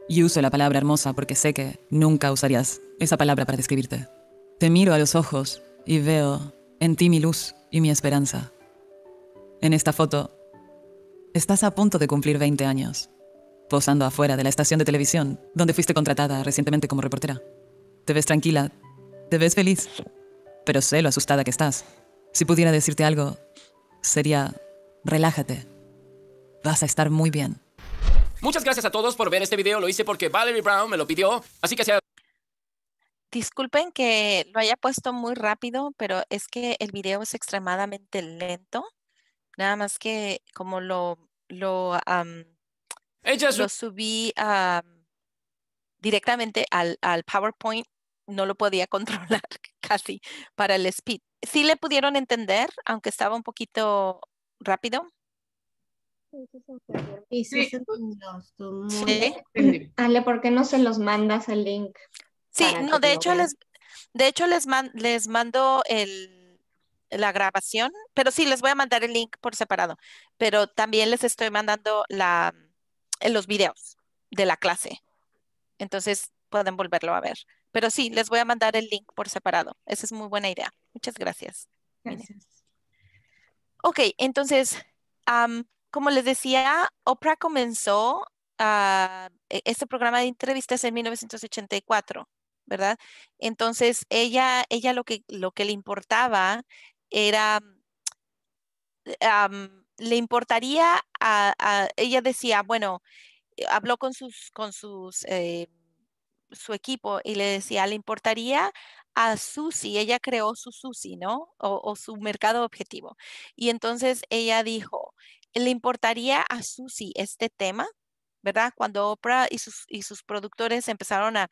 S5: Y uso la palabra hermosa porque sé que nunca usarías esa palabra para describirte. Te miro a los ojos y veo en ti mi luz y mi esperanza en esta foto, estás a punto de cumplir 20 años, posando afuera de la estación de televisión donde fuiste contratada recientemente como reportera. Te ves tranquila, te ves feliz, pero sé lo asustada que estás. Si pudiera decirte algo, sería, relájate, vas a estar muy bien.
S6: Muchas gracias a todos por ver este video, lo hice porque Valerie Brown me lo pidió, así que sea...
S1: Disculpen que lo haya puesto muy rápido, pero es que el video es extremadamente lento. Nada más que como lo, lo, um, subí directamente al, PowerPoint, no lo podía controlar casi para el speed. Sí le pudieron entender, aunque estaba un poquito rápido. sí, sí. Ale, ¿por qué no se los mandas el link? Sí, no, de hecho, les, de hecho les, les mando el la grabación, pero sí, les voy a mandar el link por separado, pero también les estoy mandando la, los videos de la clase. Entonces pueden volverlo a ver. Pero sí, les voy a mandar el link por separado. Esa es muy buena idea. Muchas gracias. Ok, entonces, como les decía, Oprah comenzó ah, e-, este programa de entrevistas en 1984. ¿verdad? Entonces, ella, ella lo, que, lo que le importaba era, le importaría a, ella decía, bueno, eh, habló con sus, con sus, eh, su equipo y le decía, le importaría a Susy. ella creó su Susi, ¿no? O, su mercado objetivo. Y entonces ella dijo, ¿le importaría a Susy este tema? ¿Verdad? Cuando Oprah y sus, y sus productores empezaron a,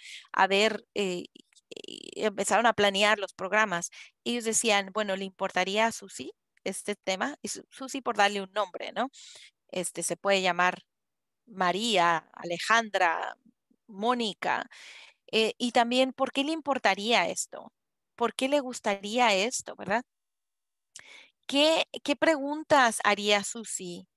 S1: ver eh, empezaron a planear los programas. Ellos decían, bueno, ¿le importaría a Susi este tema? Y Susi por darle un nombre, ¿no? Este se puede llamar María, Alejandra, Mónica. Eh, y también, ¿por qué le importaría esto? ¿Por qué le gustaría esto, verdad? ¿Qué, qué preguntas haría Susi?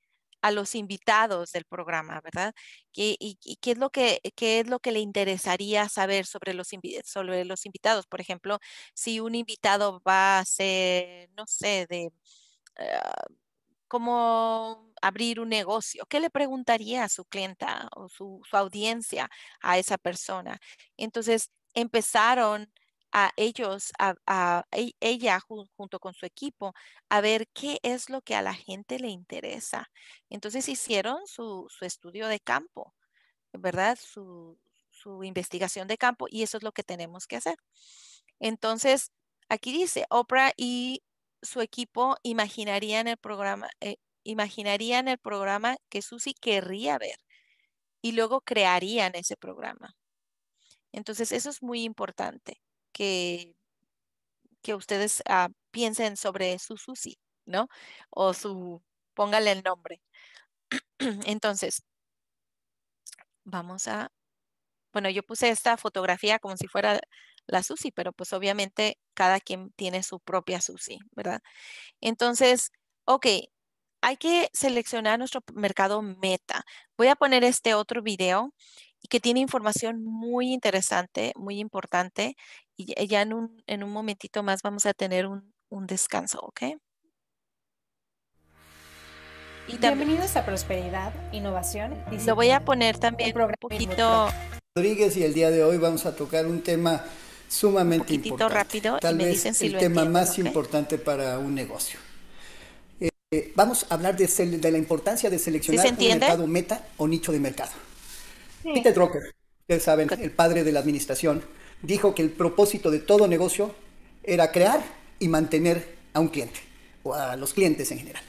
S1: a los invitados del programa, ¿verdad? ¿Y, qué, es lo que, es lo que le interesaría saber sobre los, sobre los invitados? Por ejemplo, si un invitado va a ser, no sé, de ah, cómo abrir un negocio, ¿qué le preguntaría a su clienta o su, su audiencia, a esa persona? Entonces, empezaron a ellos, a, e, ella junto con su equipo, a ver qué es lo que a la gente le interesa. Entonces hicieron su, estudio de campo, ¿verdad? Su, investigación de campo y eso es lo que tenemos que hacer. Entonces, aquí dice, Oprah y su equipo imaginarían el programa, eh, imaginarían el programa que Susi querría ver y luego crearían ese programa. Entonces, eso es muy importante que, que ustedes ah, piensen sobre su Susi, ¿no? O su, póngale el nombre. Entonces, vamos a, bueno, yo puse esta fotografía como si fuera la Susi, pero pues obviamente cada quien tiene su propia Susi, ¿verdad? Entonces, ok, hay que seleccionar nuestro mercado meta. Voy a poner este otro video que tiene información muy interesante, muy importante y ya en un, momentito más vamos a tener un, descanso, ¿ok? Y Bienvenidos a Prosperidad, Innovación. Lo voy a poner también un poquito.
S6: Rodríguez y el día de hoy vamos a tocar un tema sumamente un rápido. Tal vez el tema más importante para un negocio. Eh, vamos a hablar de, la importancia de seleccionar un mercado meta o nicho de mercado. Peter Drucker, ustedes saben, el padre de la administración dijo que el propósito de todo negocio era crear y mantener a un cliente, o a los clientes en general.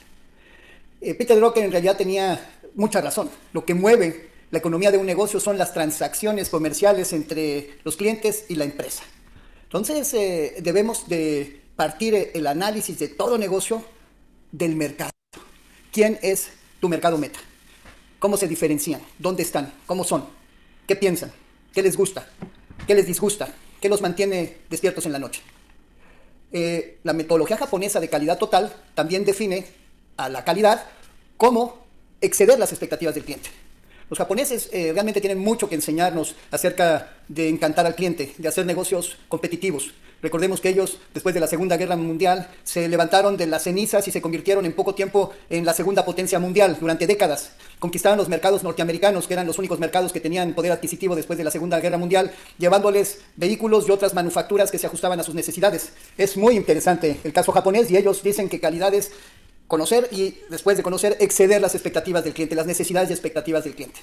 S6: Eh, Peter Drucker en realidad tenía mucha razón. Lo que mueve la economía de un negocio son las transacciones comerciales entre los clientes y la empresa. Entonces eh, debemos de partir eh, el análisis de todo negocio del mercado. ¿Quién es tu mercado meta? ¿Cómo se diferencian? ¿Dónde están? ¿Cómo son? ¿Qué piensan? ¿Qué les gusta? ¿Qué les disgusta? ¿Qué los mantiene despiertos en la noche? Eh, la metodología japonesa de calidad total también define a la calidad como exceder las expectativas del cliente. Los japoneses eh, realmente tienen mucho que enseñarnos acerca de encantar al cliente, de hacer negocios competitivos. Recordemos que ellos, después de la Segunda Guerra Mundial, se levantaron de las cenizas y se convirtieron en poco tiempo en la segunda potencia mundial durante décadas. Conquistaron los mercados norteamericanos, que eran los únicos mercados que tenían poder adquisitivo después de la Segunda Guerra Mundial, llevándoles vehículos y otras manufacturas que se ajustaban a sus necesidades. Es muy interesante el caso japonés y ellos dicen que calidad es conocer y después de conocer exceder las expectativas del cliente, las necesidades y expectativas del cliente.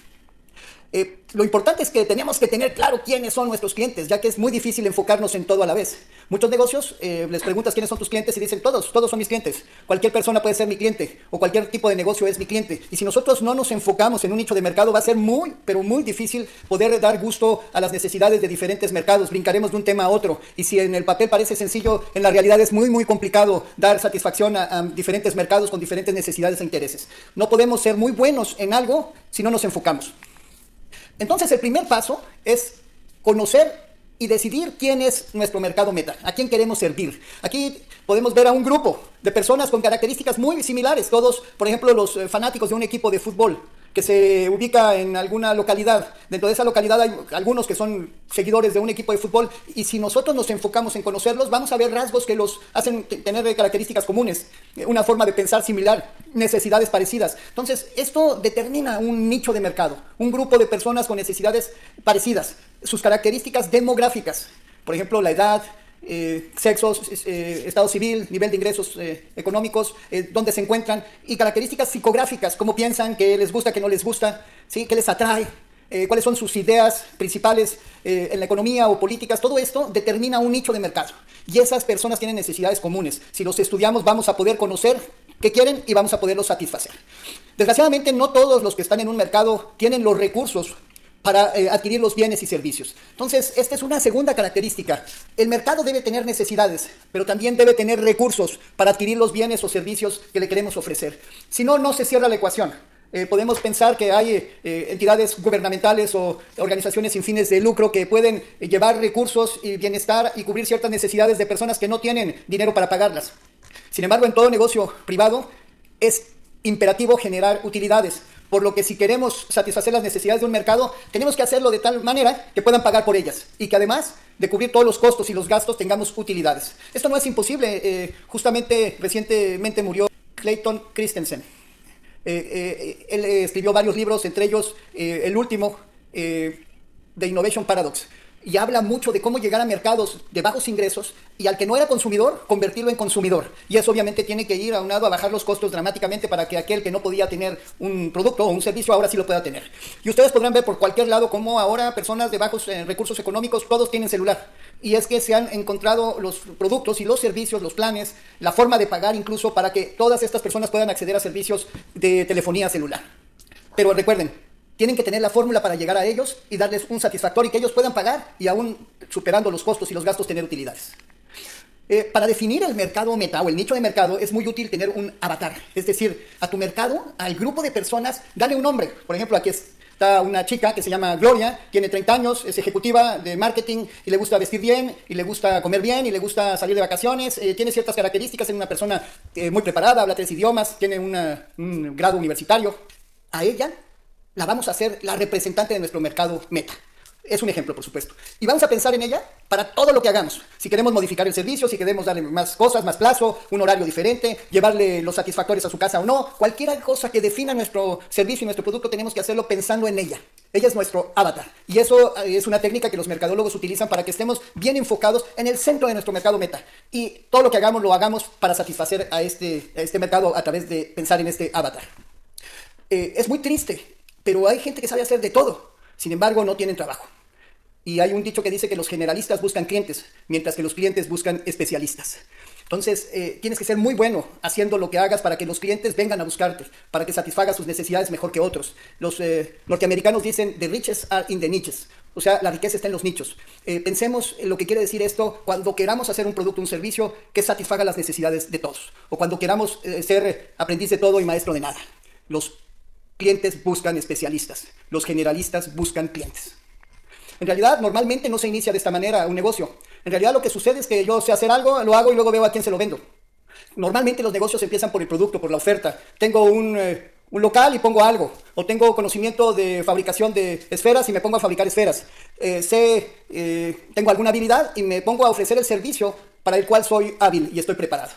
S6: Eh, lo importante es que tenemos que tener claro quiénes son nuestros clientes, ya que es muy difícil enfocarnos en todo a la vez. Muchos negocios eh, les preguntas quiénes son tus clientes y dicen todos, todos son mis clientes. Cualquier persona puede ser mi cliente o cualquier tipo de negocio es mi cliente. Y si nosotros no nos enfocamos en un nicho de mercado, va a ser muy, pero muy difícil poder dar gusto a las necesidades de diferentes mercados. Brincaremos de un tema a otro. Y si en el papel parece sencillo, en la realidad es muy, muy complicado dar satisfacción a diferentes mercados con diferentes necesidades e intereses. No podemos ser muy buenos en algo si no nos enfocamos. Entonces, el primer paso es conocer y decidir quién es nuestro mercado meta, a quién queremos servir podemos ver a un grupo de personas con características muy similares, todos, por ejemplo, los eh, fanáticos de un equipo de fútbol que se ubica en alguna localidad. Dentro de esa localidad hay algunos que son seguidores de un equipo de fútbol y si nosotros nos enfocamos en conocerlos, vamos a ver rasgos que los hacen tener características comunes, eh, una forma de pensar similar, necesidades parecidas. Entonces, esto determina un nicho de mercado, un grupo de personas con necesidades parecidas, sus características demográficas, por ejemplo, la edad, eh, sexos, eh, estado civil, nivel de ingresos eh, económicos, dónde se encuentran y características psicográficas, cómo piensan, qué les gusta, qué no les gusta, qué les atrae, cuáles son sus ideas principales en la economía o políticas. Todo esto determina un nicho de mercado y esas personas tienen necesidades comunes. Si los estudiamos vamos a poder conocer qué quieren y vamos a poderlos satisfacer. Desgraciadamente no todos los que están en un mercado tienen los recursos para eh, adquirir los bienes y servicios. Entonces, esta es una segunda característica. El mercado debe tener necesidades, pero también debe tener recursos para adquirir los bienes o servicios que le queremos ofrecer. Si no, no se cierra la ecuación. Eh, podemos pensar que hay eh, entidades gubernamentales o organizaciones sin fines de lucro que pueden llevar recursos y bienestar y cubrir ciertas necesidades de personas que no tienen dinero para pagarlas. Sin embargo, en todo negocio privado es imperativo generar utilidades por lo que si queremos satisfacer las necesidades de un mercado, tenemos que hacerlo de tal manera que puedan pagar por ellas y que además de cubrir todos los costos y los gastos tengamos utilidades. Esto no es imposible. Eh, justamente recientemente murió Clayton Christensen. Eh, eh, él escribió varios libros, entre ellos el último, The Innovation Paradox y habla mucho de cómo llegar a mercados de bajos ingresos y al que no era consumidor, convertirlo en consumidor. Y eso obviamente tiene que ir a un lado a bajar los costos dramáticamente para que aquel que no podía tener un producto o un servicio ahora sí lo pueda tener. Y ustedes podrán ver por cualquier lado cómo ahora personas de bajos eh, recursos económicos, todos tienen celular. Y es que se han encontrado los productos y los servicios, los planes, la forma de pagar incluso para que todas estas personas puedan acceder a servicios de telefonía celular. Pero recuerden, tienen que tener la fórmula para llegar a ellos y darles un satisfactorio que ellos puedan pagar y aún superando los costos y los gastos tener utilidades. Eh, para definir el mercado meta o el nicho de mercado es muy útil tener un avatar, es decir, a tu mercado, al grupo de personas, dale un nombre. Por ejemplo, aquí está una chica que se llama Gloria, tiene 30 años, es ejecutiva de marketing y le gusta vestir bien, y le gusta comer bien, y le gusta salir de vacaciones, eh, tiene ciertas características, es una persona eh, muy preparada, habla tres idiomas, tiene un grado universitario. A ella la vamos a hacer la representante de nuestro mercado meta. Es un ejemplo, por supuesto. Y vamos a pensar en ella para todo lo que hagamos. Si queremos modificar el servicio, si queremos darle más cosas, más plazo, un horario diferente, llevarle los satisfactores a su casa o no, cualquier cosa que defina nuestro servicio y nuestro producto, tenemos que hacerlo pensando en ella. Ella es nuestro avatar. Y eso eh, es una técnica que los mercadólogos utilizan para que estemos bien enfocados en el centro de nuestro mercado meta. Y todo lo que hagamos lo hagamos para satisfacer a este, este mercado a través de pensar en este avatar. Eh, es muy triste pero hay gente que sabe hacer de todo, sin embargo no tienen trabajo. Y hay un dicho que dice que los generalistas buscan clientes, mientras que los clientes buscan especialistas. Entonces, eh, tienes que ser muy bueno haciendo lo que hagas para que los clientes vengan a buscarte, para que satisfagas sus necesidades mejor que otros. Los eh, norteamericanos dicen, the riches are in the niches. O sea, la riqueza está en los nichos. Eh, pensemos en lo que quiere decir esto cuando queramos hacer un producto, un servicio que satisfaga las necesidades de todos, o cuando queramos ser aprendiz de todo y maestro de nada. Los clientes buscan especialistas, los generalistas buscan clientes. En realidad, normalmente no se inicia de esta manera un negocio. En realidad lo que sucede es que yo sé hacer algo, lo hago y luego veo a quién se lo vendo. Normalmente los negocios empiezan por el producto, por la oferta. Tengo un, eh, local y pongo algo. O tengo conocimiento de fabricación de esferas y me pongo a fabricar esferas. Eh, sé, eh, tengo alguna habilidad y me pongo a ofrecer el servicio para el cual soy hábil y estoy preparado.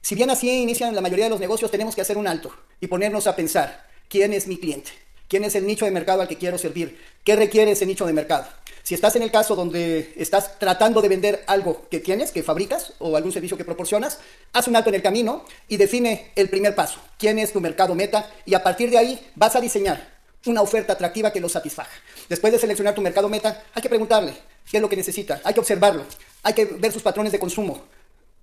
S6: Si bien así inician la mayoría de los negocios, tenemos que hacer un alto y ponernos a pensar quién es mi cliente, quién es el nicho de mercado al que quiero servir, qué requiere ese nicho de mercado. Si estás en el caso donde estás tratando de vender algo que tienes, que fabricas o algún servicio que proporcionas, haz un alto en el camino y define el primer paso, quién es tu mercado meta y a partir de ahí vas a diseñar una oferta atractiva que lo satisfaga. Después de seleccionar tu mercado meta, hay que preguntarle qué es lo que necesita, hay que observarlo, hay que ver sus patrones de consumo,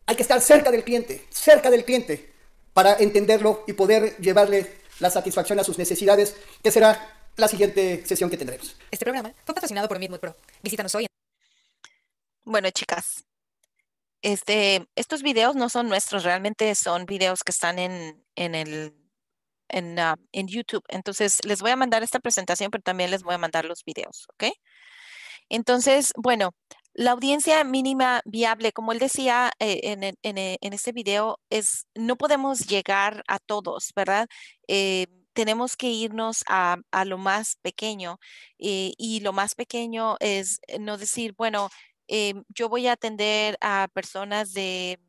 S6: hay que estar cerca del cliente, cerca del cliente para entenderlo y poder llevarle la satisfacción a sus necesidades, que será la siguiente sesión que tendremos.
S5: Este programa fue patrocinado por mismo
S1: Pro. Visítanos hoy. Bueno, chicas, este, estos videos no son nuestros, realmente son videos que están en, el en, ah, en, YouTube. Entonces, les voy a mandar esta presentación, pero también les voy a mandar los videos, ¿ok? Entonces, bueno, la audiencia mínima viable, como él decía eh, eh, en, este video, es no podemos llegar a todos, ¿verdad? Eh, tenemos que irnos a, lo más pequeño y lo más pequeño es no decir, bueno, yo voy a atender a personas de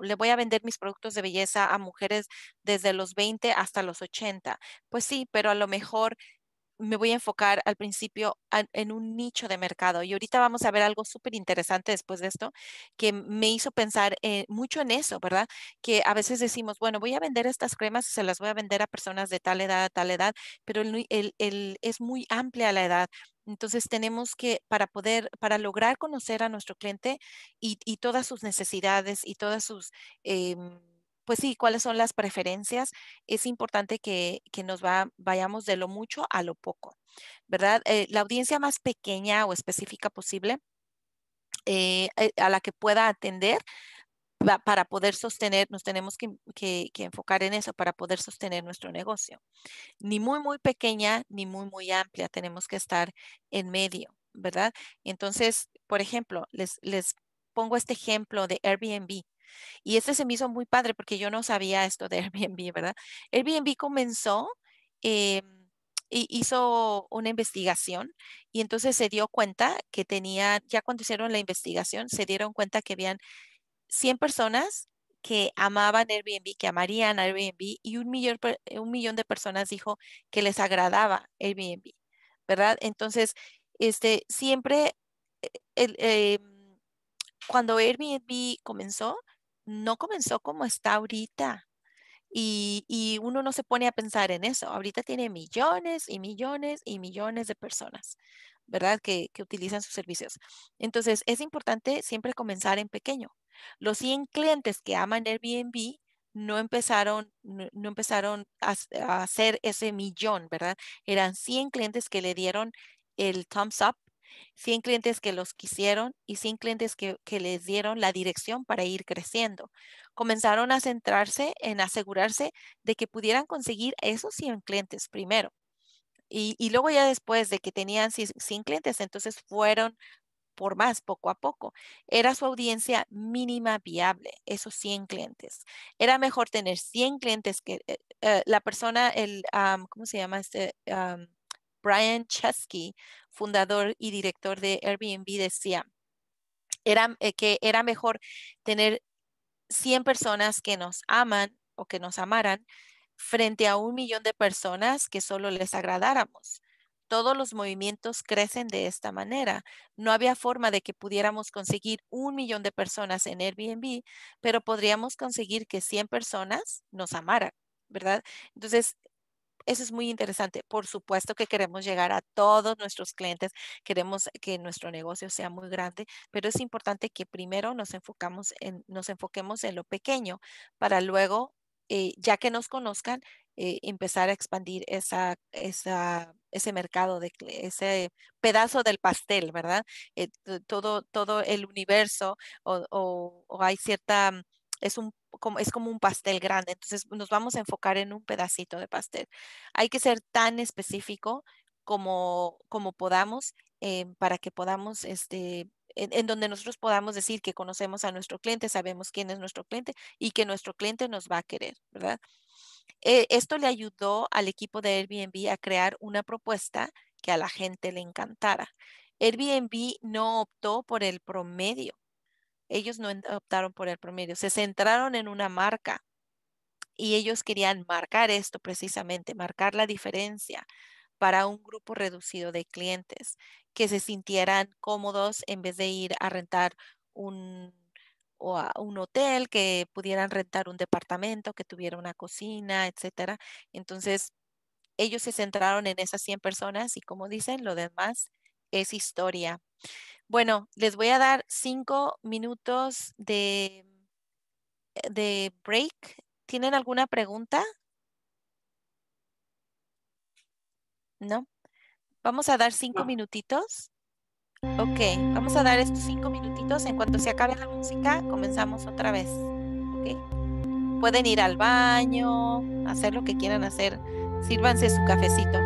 S1: le voy a vender mis productos de belleza a mujeres desde los 20 hasta los 80. Pues sí, pero a lo mejor me voy a enfocar al principio en un nicho de mercado. Y ahorita vamos a ver algo súper interesante después de esto, que me hizo pensar eh, mucho en eso, ¿verdad? Que a veces decimos, bueno, voy a vender estas cremas se las voy a vender a personas de tal edad tal edad, pero el, el, es muy amplia la edad. Entonces tenemos que, para poder, para lograr conocer a nuestro cliente y, todas sus necesidades y todas sus... Em, pues sí, cuáles son las preferencias, es importante que, que nos vayamos de lo mucho a lo poco, ¿verdad? Eh, la audiencia más pequeña o específica posible eh, eh, a la que pueda atender para poder sostener, nos tenemos que, que, enfocar en eso para poder sostener nuestro negocio. Ni muy, muy pequeña, ni muy, muy amplia, tenemos que estar en medio, ¿verdad? Entonces, por ejemplo, les, les pongo este ejemplo de Airbnb. Y este se me hizo muy padre porque yo no sabía esto de Airbnb, ¿verdad? Airbnb comenzó, eh, hizo una investigación y entonces se dio cuenta que tenía, ya cuando hicieron la investigación, se dieron cuenta que habían 100 personas que amaban Airbnb, que amarían Airbnb y eh, un millón, de personas dijo que les agradaba Airbnb, ¿verdad? Entonces, este, siempre eh, em, cuando Airbnb comenzó, no comenzó como está ahorita. Y, uno no se pone a pensar en eso. Ahorita tiene millones y millones y millones de personas, ¿verdad? Que, que utilizan sus servicios. Entonces, es importante siempre comenzar en pequeño. Los 100 clientes que aman Airbnb no empezaron, no, empezaron a, a, hacer ese millón, ¿verdad? Eran 100 clientes que le dieron el thumbs up 100 clientes que los quisieron y 100 clientes que, les dieron la dirección para ir creciendo. Comenzaron a centrarse en asegurarse de que pudieran conseguir esos 100 clientes primero. Y, luego ya después de que tenían 100 clientes, entonces fueron por más poco a poco. Era su audiencia mínima viable, esos 100 clientes. Era mejor tener 100 clientes que eh, eh, la persona, el, ¿cómo se llama este? Brian Chesky fundador y director de Airbnb, decía era, eh, que era mejor tener 100 personas que nos aman o que nos amaran frente a un millón de personas que solo les agradáramos. Todos los movimientos crecen de esta manera. No había forma de que pudiéramos conseguir un millón de personas en Airbnb, pero podríamos conseguir que 100 personas nos amaran, ¿verdad? Entonces, eso es muy interesante. Por supuesto que queremos llegar a todos nuestros clientes, queremos que nuestro negocio sea muy grande, pero es importante que primero nos, enfocamos en, nos enfoquemos en lo pequeño para luego, eh, ya que nos conozcan, eh, empezar a expandir esa, esa, ese mercado, de, ese pedazo del pastel, ¿verdad? Eh, todo, todo el universo o hay cierta es, un, como, es como un pastel grande, entonces nos vamos a enfocar en un pedacito de pastel. Hay que ser tan específico como, como podamos eh, para que podamos, este, en, donde nosotros podamos decir que conocemos a nuestro cliente, sabemos quién es nuestro cliente y que nuestro cliente nos va a querer, ¿verdad? Eh, esto le ayudó al equipo de Airbnb a crear una propuesta que a la gente le encantara. Airbnb no optó por el promedio, ellos no optaron por el promedio, se centraron en una marca y ellos querían marcar esto precisamente, marcar la diferencia para un grupo reducido de clientes que se sintieran cómodos en vez de ir a rentar un o a un hotel, que pudieran rentar un departamento, que tuviera una cocina, etcétera. Entonces, ellos se centraron en esas 100 personas y como dicen, lo demás es historia. Bueno, les voy a dar cinco minutos de, eh, de break. ¿Tienen alguna pregunta? ¿No? Vamos a dar cinco minutitos. Ok, vamos a dar estos cinco minutitos. En cuanto se acabe la música, comenzamos otra vez. Okay. Pueden ir al baño, hacer lo que quieran hacer. Sírvanse su cafecito.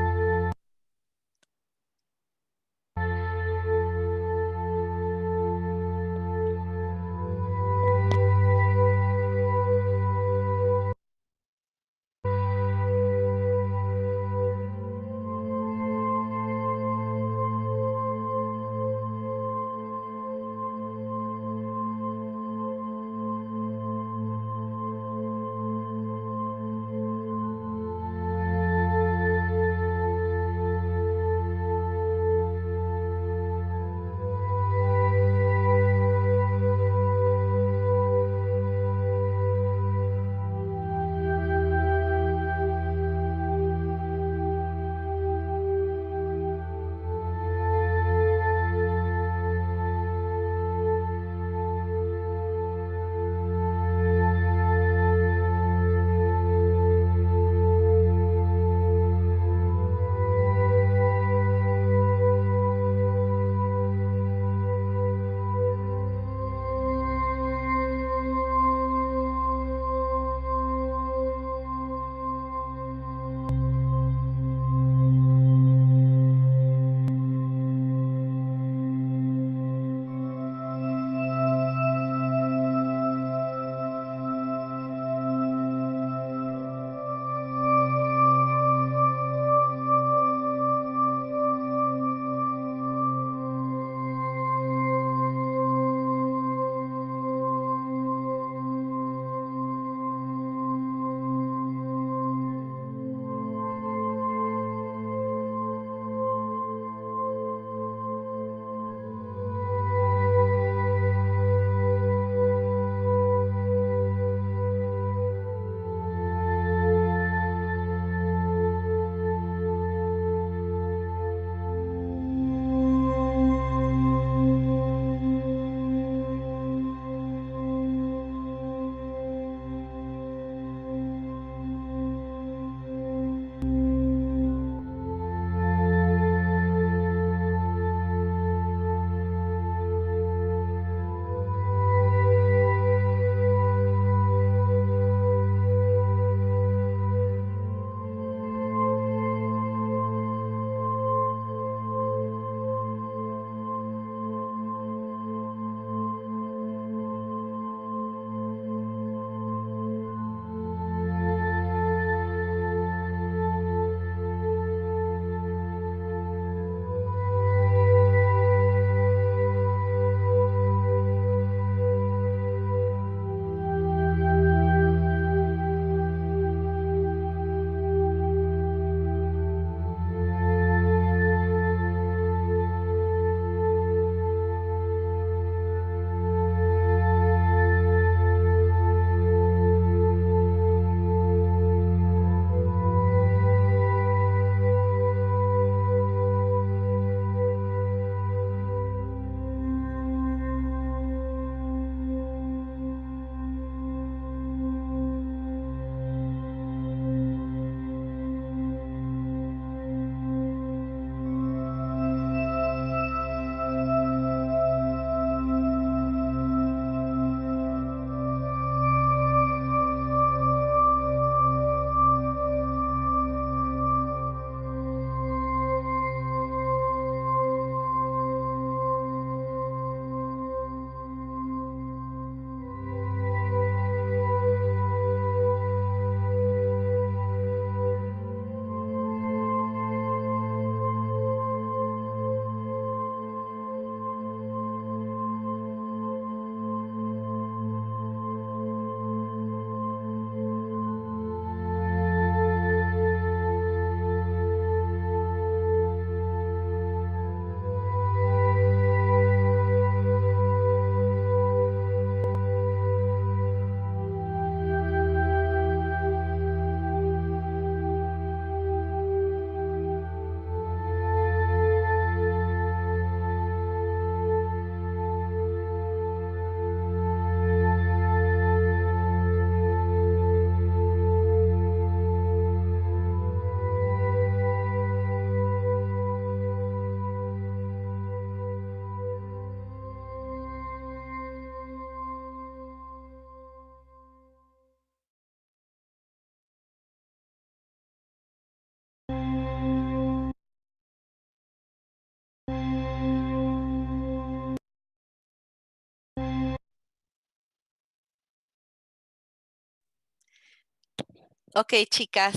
S1: Ok, chicas,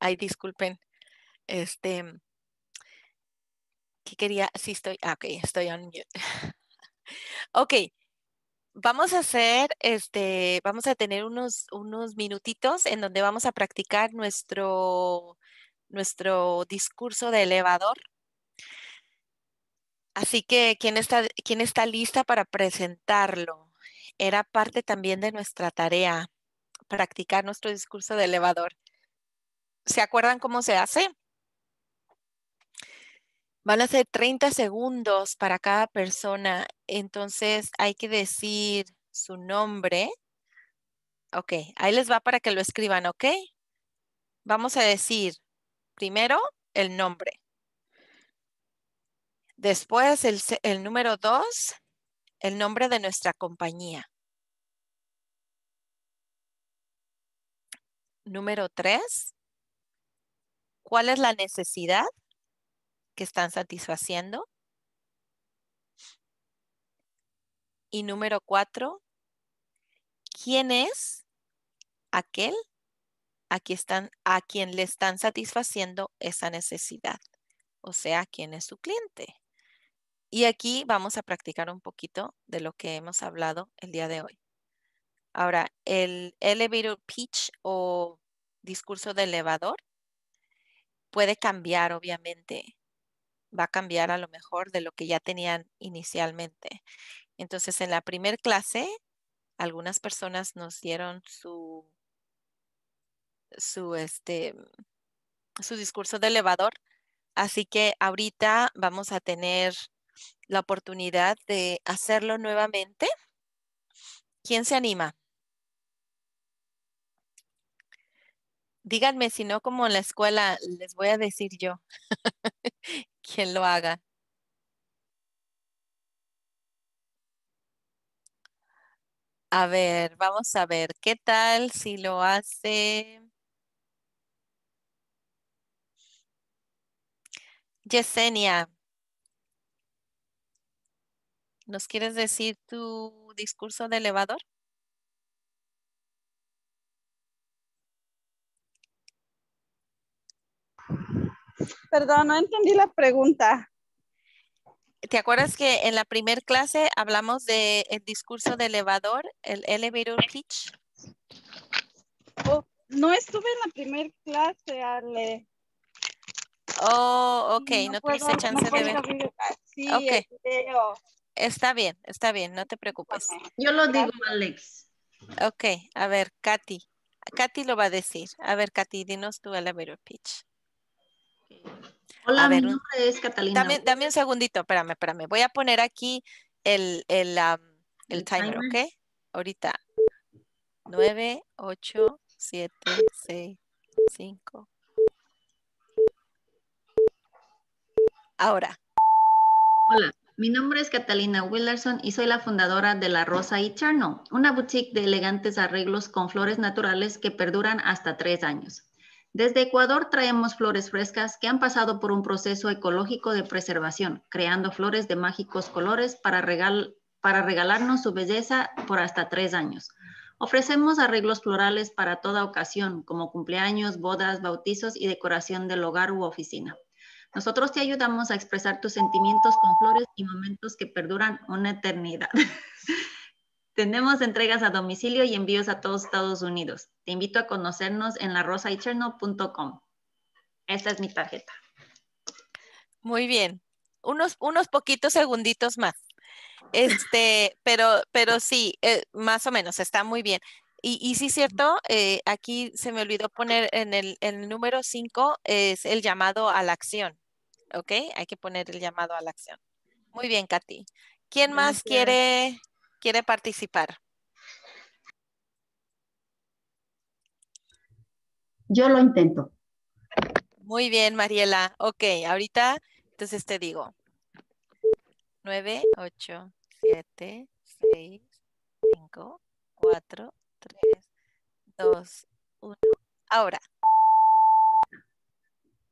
S1: ay, disculpen. Este, ¿qué quería? Sí, estoy, ah, ok, estoy on mute. ok, vamos a hacer, este, vamos a tener unos, unos minutitos en donde vamos a practicar nuestro, nuestro discurso de elevador. Así que, ¿quién está, ¿quién está lista para presentarlo? Era parte también de nuestra tarea practicar nuestro discurso de elevador. ¿Se acuerdan cómo se hace? Van a ser 30 segundos para cada persona, entonces hay que decir su nombre. Ok, ahí les va para que lo escriban, ¿ok? Vamos a decir primero el nombre. Después el, el número dos, el nombre de nuestra compañía. Número tres, ¿cuál es la necesidad que están satisfaciendo? Y número cuatro, ¿quién es aquel a quien, le están satisfaciendo esa necesidad? O sea, ¿quién es su cliente? Y aquí vamos a practicar un poquito de lo que hemos hablado el día de hoy. Ahora, el elevator pitch o discurso de elevador, puede cambiar, obviamente. Va a cambiar a lo mejor de lo que ya tenían inicialmente. Entonces, en la primer clase, algunas personas nos dieron su, su, este, su discurso de elevador. Así que ahorita vamos a tener la oportunidad de hacerlo nuevamente. ¿Quién se anima? díganme, si no como en la escuela, les voy a decir yo quien lo haga. A ver, vamos a ver, ¿qué tal si lo hace? Yesenia, ¿nos quieres decir tu discurso de elevador? Perdón, no entendí la pregunta. ¿Te acuerdas que en la primera clase hablamos del discurso de elevador, el elevator pitch?
S7: Oh, no estuve en la primera clase, Ale.
S1: Oh, ok, no, tuve chance de ver. sí, okay. Está bien, está bien, no te preocupes. Yo lo digo, Alex. Ok, a ver, Katy. Katy lo va a decir. A ver, Katy, dinos tu elevator pitch. Hola, mi nombre es Catalina. Dame, dame, un segundito, espérame, espérame. Voy a poner aquí el, el, el, timer, ¿ok? Ahorita. 9, 8, 7, 6, 5. Ahora. Hola, mi nombre es
S7: Catalina Willerson y soy la fundadora de La Rosa Eternal, una boutique de elegantes arreglos con flores naturales que perduran hasta tres años. Desde Ecuador traemos flores frescas que han pasado por un proceso ecológico de preservación, creando flores de mágicos colores para, regalarnos su belleza por hasta tres años. Ofrecemos arreglos florales para toda ocasión, como cumpleaños, bodas, bautizos y decoración del hogar u oficina. Nosotros te ayudamos a expresar tus sentimientos con flores y momentos que perduran una eternidad. Tenemos entregas a domicilio y envíos a todos Estados Unidos. Te invito a conocernos en larosaicherno.com. Esta
S1: es mi tarjeta. Muy bien. Unos, unos poquitos segunditos más. Este, pero, pero sí, eh, más o menos, está muy bien. Y, y sí, cierto, eh, aquí se me olvidó poner en el, el número 5 es el llamado a la acción. ¿Ok? Hay que poner el llamado a la acción. Muy bien, Katy. ¿Quién más quiere quiere participar?
S4: Yo lo intento.
S1: Muy bien, Mariela. Ok, ahorita entonces te digo. 9, 8, 7, 6, 5, 4, 3, 2, 1. Ahora.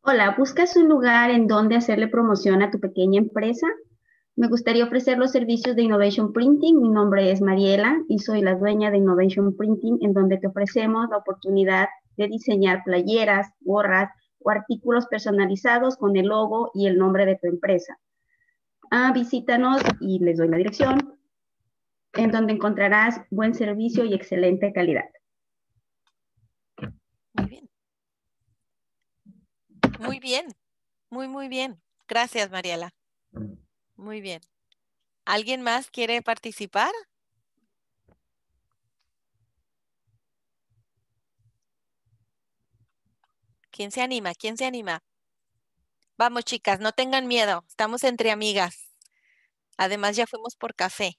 S4: Hola, ¿buscas un lugar en donde hacerle promoción a tu pequeña empresa? Me gustaría ofrecer los servicios de Innovation Printing. Mi nombre es Mariela y soy la dueña de Innovation Printing, en donde te ofrecemos la oportunidad de diseñar playeras, gorras o artículos personalizados con el logo y el nombre de tu empresa. Ah, visítanos y les doy la dirección, en donde encontrarás buen servicio y excelente calidad.
S1: Muy bien. Muy bien, muy, muy bien. Gracias, Mariela. Muy bien. ¿Alguien más quiere participar? ¿Quién se anima? ¿Quién se anima? Vamos, chicas, no tengan miedo. Estamos entre amigas. Además, ya fuimos por café.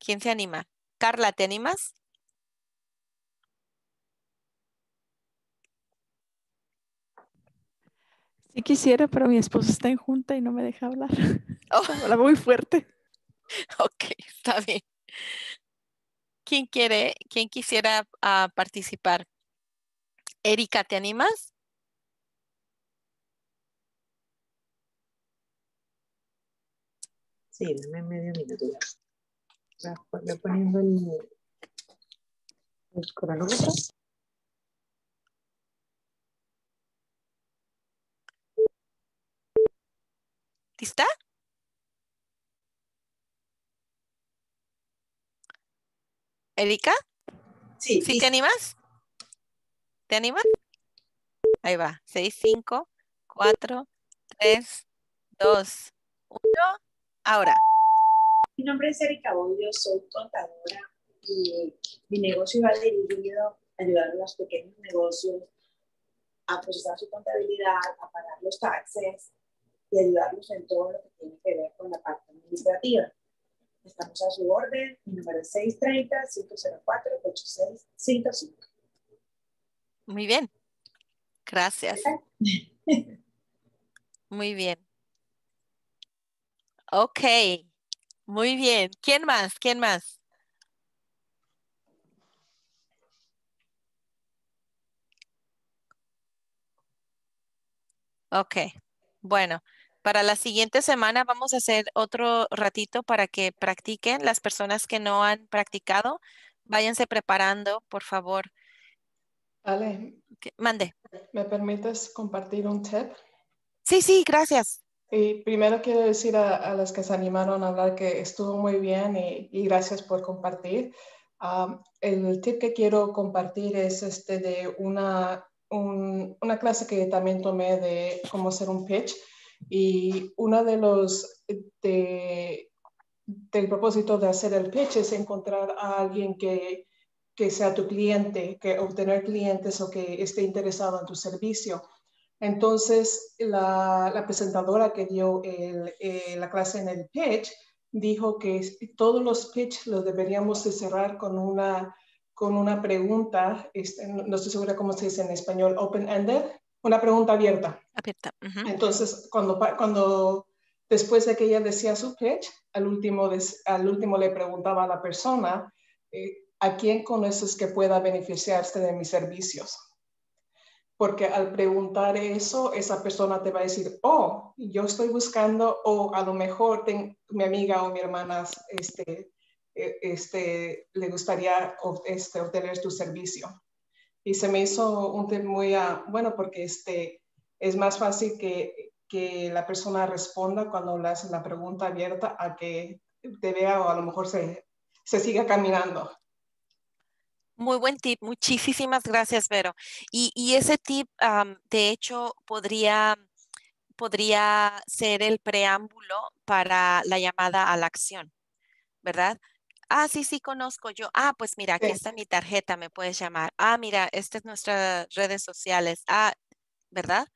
S1: ¿Quién se anima? Carla, ¿te animas?
S2: Sí quisiera, pero mi esposo está en junta y no me deja hablar.
S1: Oh. Habla muy fuerte. Ok, está bien. ¿Quién quiere, quién quisiera ah, participar? Erika, ¿te animas?
S3: Sí, dame medio minuto. Voy poniendo el, el cronómetro.
S1: está. Erika. Sí. ¿Sí, te animas? ¿Te animas? Ahí va. 6, 5, 4, 3, 2, 1. Ahora. Mi nombre es Erika Bondio. soy contadora
S3: y mi negocio va dirigido a ayudar a los pequeños negocios a procesar su contabilidad, a pagar los taxes, y ayudarlos en todo lo que tiene que ver con la parte administrativa. Estamos a su orden, mi número es
S1: 630-504-8655. Muy bien, gracias. Muy bien. Ok, muy bien. ¿Quién más? ¿Quién más? Ok, bueno. Para la siguiente semana vamos a hacer otro ratito para que practiquen. Las personas que no han practicado, váyanse preparando, por favor. Ale. Mande.
S2: ¿Me permites compartir un tip? Sí, sí, gracias. Y primero quiero decir a, las que se animaron a hablar que estuvo muy bien y, gracias por compartir. el tip que quiero compartir es este de una, una clase que también tomé de cómo hacer un pitch y uno de los, de, del propósito de hacer el pitch es encontrar a alguien que, que sea tu cliente, que obtener clientes o que esté interesado en tu servicio. Entonces, la, presentadora que dio eh, la clase en el pitch dijo que todos los pitch los deberíamos cerrar con una, con una pregunta, este, no estoy segura cómo se dice en español, open-ended, una pregunta abierta. Entonces, cuando, cuando después de que ella decía su pitch, al último, al último le preguntaba a la persona, eh, ¿a quién conoces que pueda beneficiarse de mis servicios? Porque al preguntar eso, esa persona te va a decir, oh, yo estoy buscando, o a lo mejor mi amiga o mi hermana este, eh, este, le gustaría este, obtener tu servicio. Y se me hizo un tema muy ah, bueno porque este, es más fácil que, la persona responda cuando le hacen la pregunta abierta a que te vea o a lo mejor se, se siga caminando.
S1: Muy buen tip, muchísimas gracias, Vero. Y, ese tip, de hecho, podría, podría ser el preámbulo para la llamada a la acción, ¿verdad? Ah, sí, sí, conozco yo. Ah, pues mira, aquí está mi tarjeta, me puedes llamar. Ah, mira, esta es nuestras redes sociales. Ah, ¿verdad?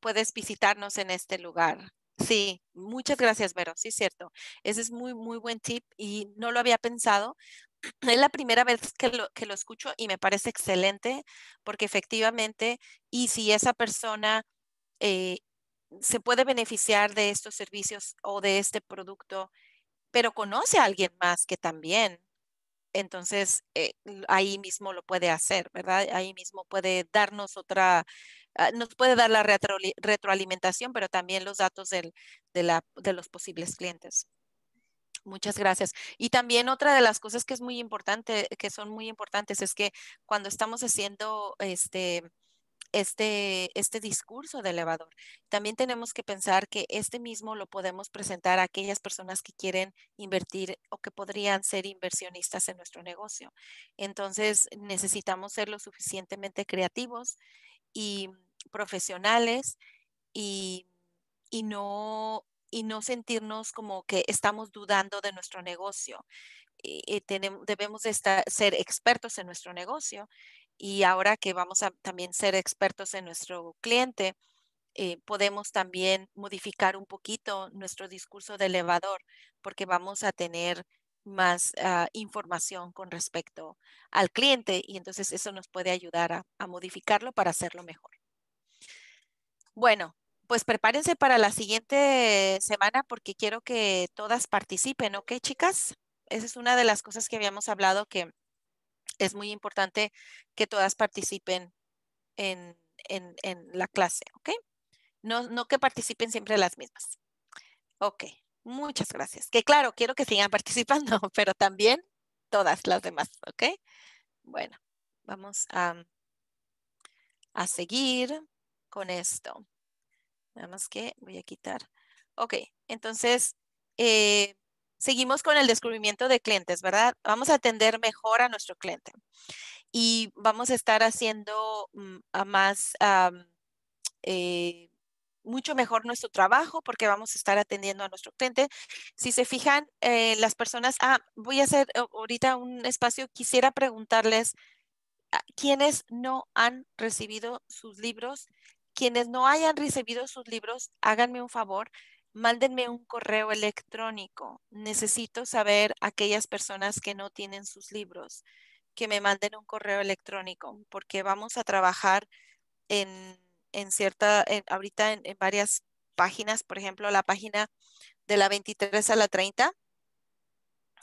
S1: puedes visitarnos en este lugar. Sí, muchas gracias, Vero. Sí, cierto. Ese es muy, muy buen tip y no lo había pensado. Es la primera vez que lo, que lo escucho y me parece excelente porque efectivamente, y si esa persona eh, se puede beneficiar de estos servicios o de este producto, pero conoce a alguien más que también, entonces eh, ahí mismo lo puede hacer, ¿verdad? Ahí mismo puede darnos otra Ah, nos puede dar la retroalimentación, pero también los datos de, de los posibles clientes. Muchas gracias. Y también otra de las cosas que es muy importante, que son muy importantes, es que cuando estamos haciendo este, este, este discurso de elevador, también tenemos que pensar que este mismo lo podemos presentar a aquellas personas que quieren invertir o que podrían ser inversionistas en nuestro negocio. Entonces, necesitamos ser lo suficientemente creativos y profesionales y, y no y no sentirnos como que estamos dudando de nuestro negocio. tenemos, debemos ser expertos en nuestro negocio y ahora que vamos a también ser expertos en nuestro cliente, eh, podemos también modificar un poquito nuestro discurso de elevador porque vamos a tener más ah, información con respecto al cliente y entonces eso nos puede ayudar a, modificarlo para hacerlo mejor. Bueno, pues prepárense para la siguiente semana porque quiero que todas participen, ¿ok, chicas? Esa es una de las cosas que habíamos hablado que es muy importante que todas participen en, en, en la clase, ¿ok? No, no que participen siempre las mismas. Ok, Muchas gracias. Que claro, quiero que sigan participando, pero también todas las demás, ¿ok? Bueno, vamos a, a seguir con esto. Nada más que voy a quitar. Ok, entonces, eh, seguimos con el descubrimiento de clientes, ¿verdad? Vamos a atender mejor a nuestro cliente y vamos a estar haciendo mm, más... Eh, mucho mejor nuestro trabajo porque vamos a estar atendiendo a nuestro cliente. Si se fijan, eh, las personas, ah, voy a hacer ahorita un espacio, quisiera preguntarles quienes no han recibido sus libros, quienes no hayan recibido sus libros, háganme un favor, mándenme un correo electrónico. Necesito saber aquellas personas que no tienen sus libros, que me manden un correo electrónico porque vamos a trabajar en en cierta, ahorita en, varias páginas, por ejemplo, la página de la 23 a la 30,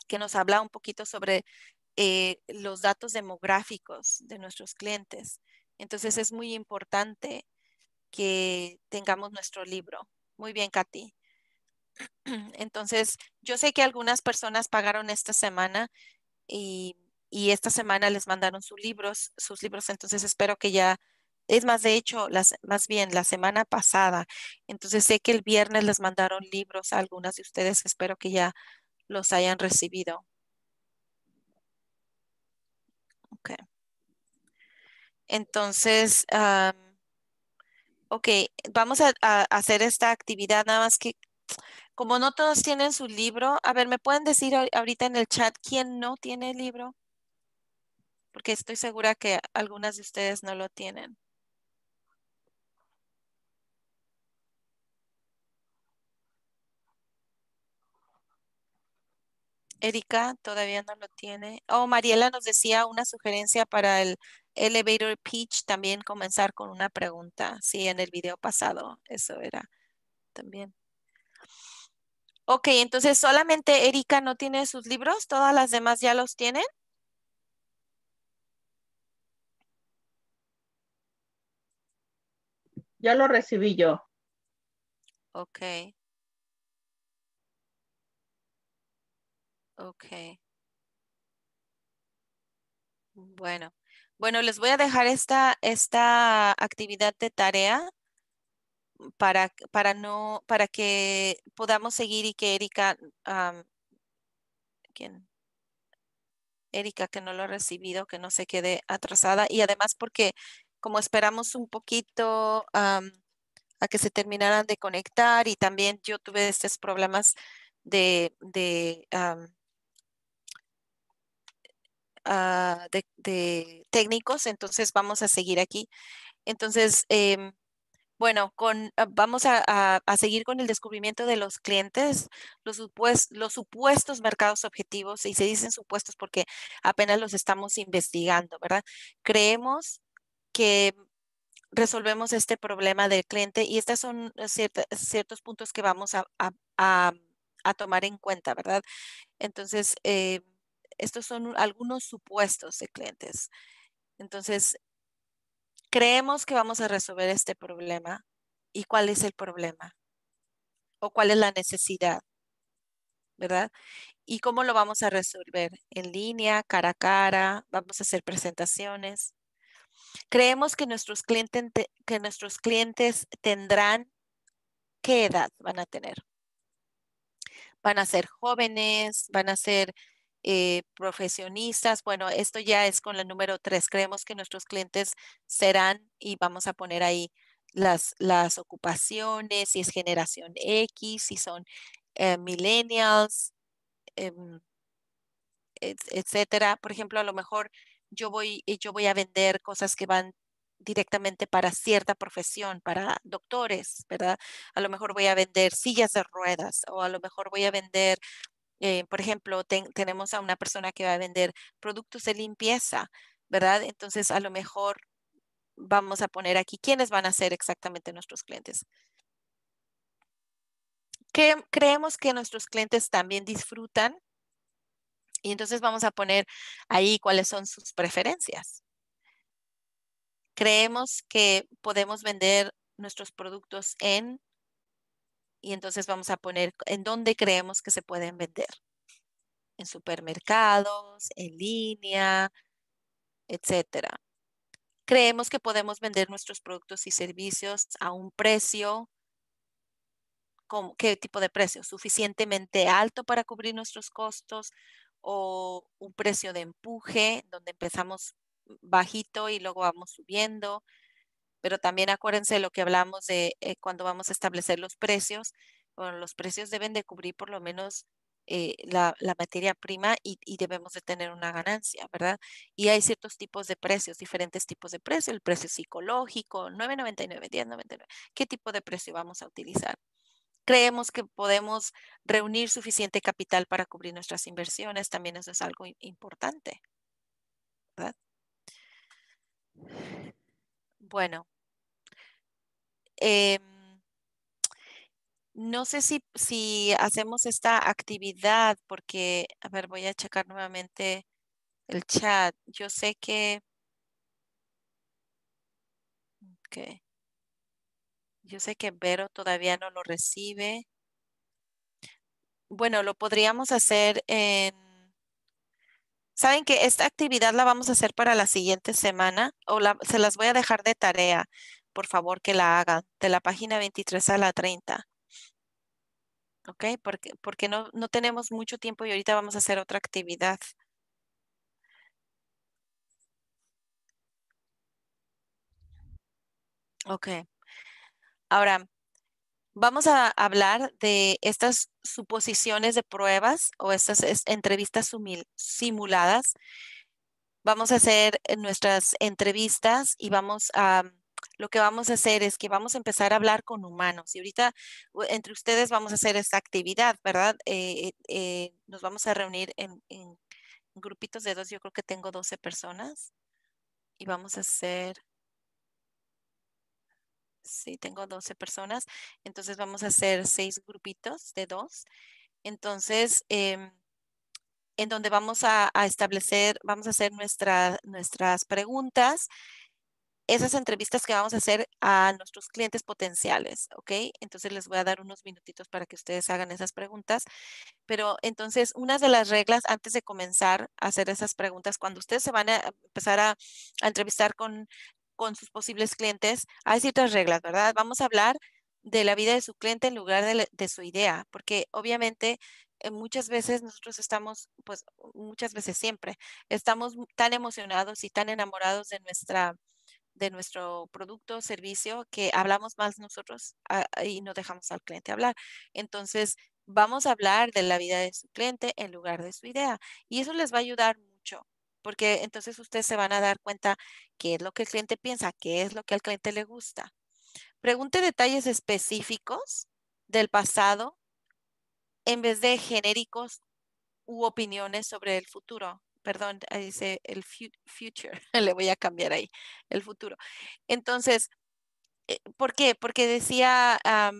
S1: que nos habla un poquito sobre eh, los datos demográficos de nuestros clientes. Entonces es muy importante que tengamos nuestro libro. Muy bien, Katy. Entonces, yo sé que algunas personas pagaron esta semana y, y esta semana les mandaron sus libros, sus libros. Entonces, espero que ya es más, de hecho, más bien la semana pasada. Entonces sé que el viernes les mandaron libros a algunas de ustedes. Espero que ya los hayan recibido. Ok. Entonces, ok, vamos a hacer esta actividad. Nada más que como no todos tienen su libro, a ver, ¿me pueden decir ahorita en el chat quién no tiene el libro? Porque estoy segura que algunas de ustedes no lo tienen. Erika todavía no lo tiene. Oh, Mariela nos decía una sugerencia para el elevator pitch, también comenzar con una pregunta. Sí, en el video pasado, eso era también. Ok, entonces solamente Erika no tiene sus libros, todas las demás ya los tienen. Ya lo recibí yo. Ok. Ok. Bueno. Bueno, les voy a dejar esta, esta actividad de tarea para, para, no, para que podamos seguir y que Erika, Erika que no lo ha recibido, que no se quede atrasada y además porque como esperamos un poquito a que se terminaran de conectar y también yo tuve estos problemas de, de Ah, de, técnicos, entonces vamos a seguir aquí. Entonces, em, bueno, con, ah, vamos a, seguir con el descubrimiento de los clientes, los, los, supuestos mercados objetivos, y se dicen supuestos porque apenas los estamos investigando, ¿verdad? Creemos que resolvemos este problema del cliente y estos son ciertos puntos que vamos a, tomar en cuenta, ¿verdad? Entonces, em, estos son algunos supuestos de clientes. Entonces, creemos que vamos a resolver este problema. ¿Y cuál es el problema? ¿O cuál es la necesidad? ¿Verdad? ¿Y cómo lo vamos a resolver? ¿En línea, cara a cara? ¿Vamos a hacer presentaciones? Creemos que nuestros clientes, que nuestros clientes tendrán, ¿qué edad van a tener? ¿Van a ser jóvenes? ¿Van a ser eh, profesionistas. Bueno, esto ya es con la número tres. Creemos que nuestros clientes serán y vamos a poner ahí las, las ocupaciones, si es generación X, si son eh, millennials, em, etcétera. Por ejemplo, a lo mejor yo voy, eh, yo voy a vender cosas que van directamente para cierta profesión, para doctores, ¿verdad? A lo mejor voy a vender sillas de ruedas o a lo mejor voy a vender eh, por ejemplo, tenemos a una persona que va a vender productos de limpieza, ¿verdad? Entonces, a lo mejor vamos a poner aquí quiénes van a ser exactamente nuestros clientes. creemos que nuestros clientes también disfrutan y entonces vamos a poner ahí cuáles son sus preferencias. Creemos que podemos vender nuestros productos en y entonces vamos a poner en dónde creemos que se pueden vender. En supermercados, en línea, etcétera. Creemos que podemos vender nuestros productos y servicios a un precio, ¿qué tipo de precio? ¿Suficientemente alto para cubrir nuestros costos o un precio de empuje donde empezamos bajito y luego vamos subiendo? Pero también acuérdense de lo que hablamos de eh, cuando vamos a establecer los precios. los precios deben de cubrir por lo menos eh, la, materia prima y, y, debemos de tener una ganancia, ¿verdad? Y hay ciertos tipos de precios, diferentes tipos de precios, el precio psicológico, 9.99, 10.99, ¿qué tipo de precio vamos a utilizar? Creemos que podemos reunir suficiente capital para cubrir nuestras inversiones, también eso es algo importante, ¿verdad? Bueno, Em, no sé si, hacemos esta actividad porque, a ver, voy a checar nuevamente el chat. Yo sé que... Yo sé que Vero todavía no lo recibe. Bueno, lo podríamos hacer en... Saben que esta actividad la vamos a hacer para la siguiente semana o se las voy a dejar de tarea por favor que la haga de la página 23 a la 30. ¿Ok? Porque, porque no, no tenemos mucho tiempo y ahorita vamos a hacer otra actividad. Ok. Ahora, vamos a hablar de estas suposiciones de pruebas o estas entrevistas simuladas. Vamos a hacer eh, nuestras entrevistas y vamos a lo que vamos a hacer es que vamos a empezar a hablar con humanos. Y ahorita entre ustedes vamos a hacer esta actividad, ¿verdad? Eh, eh, nos vamos a reunir en, grupitos de dos. Yo creo que tengo 12 personas. Y vamos a hacer... Sí, tengo 12 personas. Entonces vamos a hacer seis grupitos de dos. Entonces... Em, en donde vamos a, establecer, vamos a hacer nuestras preguntas esas entrevistas que vamos a hacer a nuestros clientes potenciales, ¿ok? Entonces les voy a dar unos minutitos para que ustedes hagan esas preguntas. Pero entonces, una de las reglas antes de comenzar a hacer esas preguntas, cuando ustedes se van a empezar a, entrevistar con, con sus posibles clientes, hay ciertas reglas, ¿verdad? Vamos a hablar de la vida de su cliente en lugar de, de su idea, porque obviamente eh, muchas veces nosotros estamos, pues muchas veces siempre, estamos tan emocionados y tan enamorados de nuestra de nuestro producto o servicio que hablamos más nosotros ah, y no dejamos al cliente hablar. Entonces, vamos a hablar de la vida de su cliente en lugar de su idea. Y eso les va a ayudar mucho, porque entonces ustedes se van a dar cuenta qué es lo que el cliente piensa, qué es lo que al cliente le gusta. Pregunte detalles específicos del pasado en vez de genéricos u opiniones sobre el futuro perdón, dice el future, le voy a cambiar ahí, el futuro. Entonces, eh, ¿por qué? Porque decía... a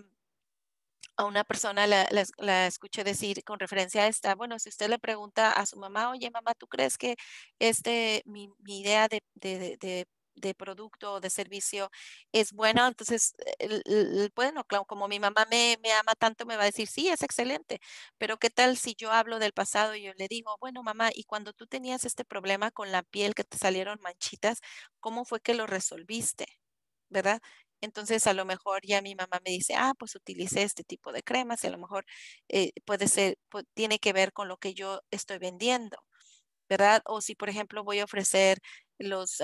S1: una persona la, escuché decir con referencia a esta, bueno, si usted le pregunta a su mamá, oye mamá, ¿tú crees que este, mi, idea de, de, de, de producto o de servicio es bueno, entonces, el, bueno, como mi mamá me, ama tanto, me va a decir, sí, es excelente, pero ¿qué tal si yo hablo del pasado y yo le digo, bueno, mamá, y cuando tú tenías este problema con la piel que te salieron manchitas, ¿cómo fue que lo resolviste? ¿Verdad? Entonces, a lo mejor ya mi mamá me dice, ah, pues utilicé este tipo de cremas y a lo mejor eh, puede ser, tiene que ver con lo que yo estoy vendiendo, ¿verdad? O si, por ejemplo, voy a ofrecer los,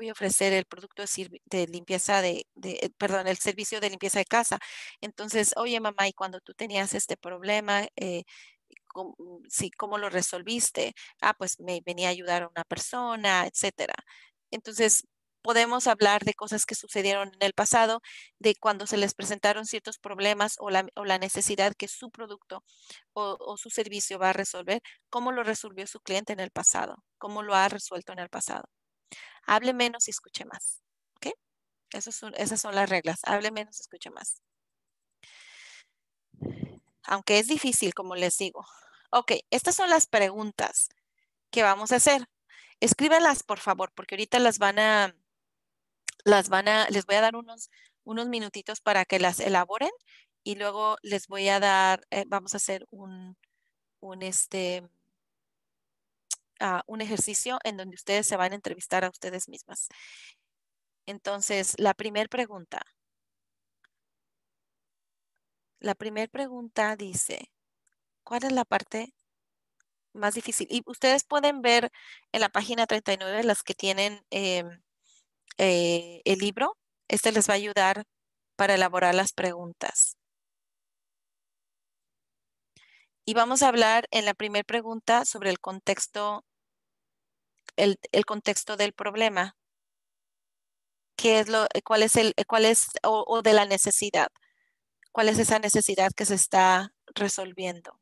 S1: voy a ofrecer el producto de limpieza de, eh, perdón, el servicio de limpieza de casa. Entonces, oye mamá, y cuando tú tenías este problema, eh, ¿cómo, lo resolviste? Ah, pues me venía a ayudar a una persona, etcétera. Entonces, podemos hablar de cosas que sucedieron en el pasado, de cuando se les presentaron ciertos problemas o la, o la necesidad que su producto o, o, su servicio va a resolver, cómo lo resolvió su cliente en el pasado, cómo lo ha resuelto en el pasado. Hable menos y escuche más. ¿Ok? Esas son, esas son las reglas. Hable menos y escuche más. Aunque es difícil, como les digo. Ok, estas son las preguntas que vamos a hacer. Escríbanlas, por favor, porque ahorita las van a, las van a, les voy a dar unos, unos minutitos para que las elaboren y luego les voy a dar, eh, vamos a hacer un, un este, un ejercicio en donde ustedes se van a entrevistar a ustedes mismas. Entonces, la primera pregunta. La primera pregunta dice, ¿cuál es la parte más difícil? Y ustedes pueden ver en la página 39 las que tienen em, eh, el libro. Este les va a ayudar para elaborar las preguntas. Y vamos a hablar en la primera pregunta sobre el contexto el, contexto del problema. ¿Qué es lo, eh, cuál es el, eh, cuál es, o de la necesidad? ¿Cuál es esa necesidad que se está resolviendo?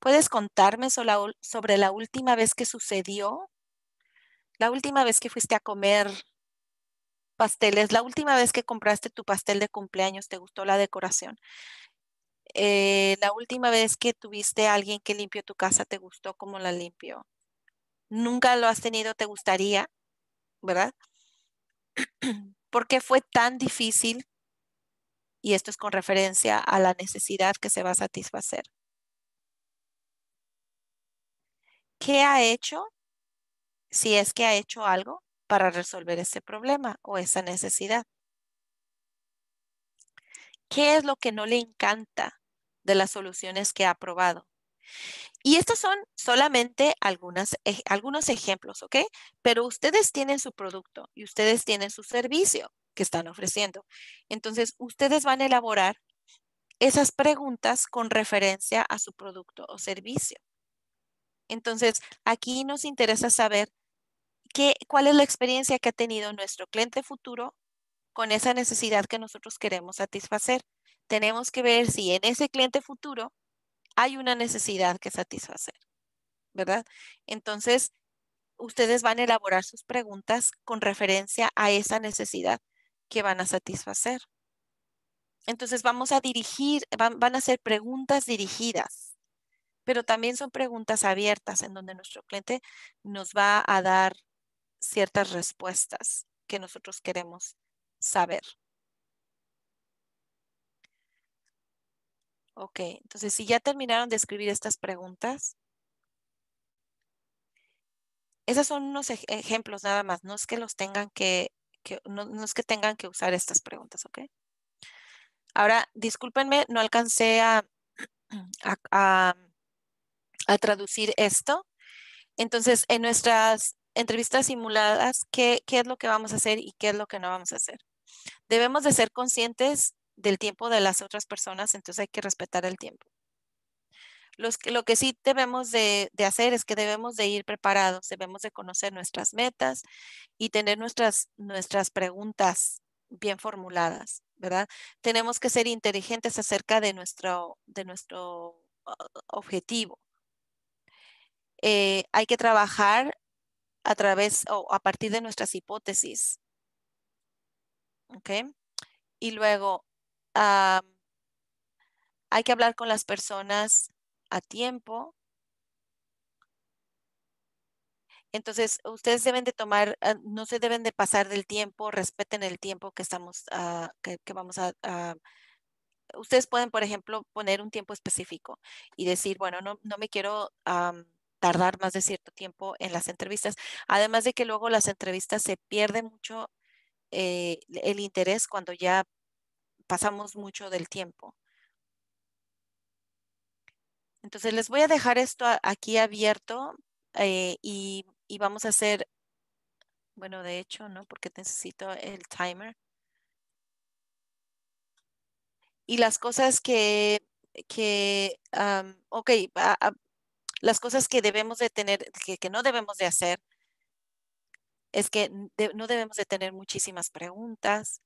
S1: ¿Puedes contarme sobre la última vez que sucedió? La última vez que fuiste a comer pasteles, la última vez que compraste tu pastel de cumpleaños, ¿te gustó la decoración? Eh, la última vez que tuviste a alguien que limpió tu casa, ¿te gustó cómo la limpió? Nunca lo has tenido, ¿te gustaría? ¿Verdad? ¿Por qué fue tan difícil? Y esto es con referencia a la necesidad que se va a satisfacer. ¿Qué ha hecho? Si es que ha hecho algo para resolver ese problema o esa necesidad. ¿Qué es lo que no le encanta de las soluciones que ha probado. Y estos son solamente algunos ejemplos, ¿ok? Pero ustedes tienen su producto y ustedes tienen su servicio que están ofreciendo. Entonces, ustedes van a elaborar esas preguntas con referencia a su producto o servicio. Entonces, aquí nos interesa saber qué, cuál es la experiencia que ha tenido nuestro cliente futuro con esa necesidad que nosotros queremos satisfacer tenemos que ver si en ese cliente futuro hay una necesidad que satisfacer, ¿verdad? Entonces, ustedes van a elaborar sus preguntas con referencia a esa necesidad que van a satisfacer. Entonces, vamos a dirigir, van, a ser preguntas dirigidas, pero también son preguntas abiertas en donde nuestro cliente nos va a dar ciertas respuestas que nosotros queremos saber. Ok, entonces si ya terminaron de escribir estas preguntas, esos son unos ejemplos nada más, no es que los tengan que, tengan que usar estas preguntas, ¿ok? Ahora, discúlpenme, no alcancé a, a, traducir esto. Entonces, en nuestras entrevistas simuladas, ¿qué, ¿qué es lo que vamos a hacer y qué es lo que no vamos a hacer? Debemos de ser conscientes del tiempo de las otras personas, entonces hay que respetar el tiempo. lo que sí debemos de, hacer es que debemos de ir preparados, debemos de conocer nuestras metas y tener nuestras, nuestras preguntas bien formuladas, ¿verdad? Tenemos que ser inteligentes acerca de nuestro, de nuestro objetivo. Eh, hay que trabajar a través o a partir de nuestras hipótesis. ¿Ok? Y luego, hay que hablar con las personas a tiempo. Entonces, ustedes deben de tomar, ah, no se deben de pasar del tiempo, respeten el tiempo que estamos, ah, que, vamos a... ustedes pueden, por ejemplo, poner un tiempo específico y decir, bueno, no, me quiero tardar más de cierto tiempo en las entrevistas. Además de que luego las entrevistas se pierden mucho eh, el interés cuando ya pasamos mucho del tiempo. Entonces les voy a dejar esto aquí abierto eh, y, vamos a hacer, bueno, de hecho, ¿no? Porque necesito el timer. Y las cosas que, que ok, las cosas que debemos de tener, que, que no debemos de hacer, es que no debemos de tener muchísimas preguntas,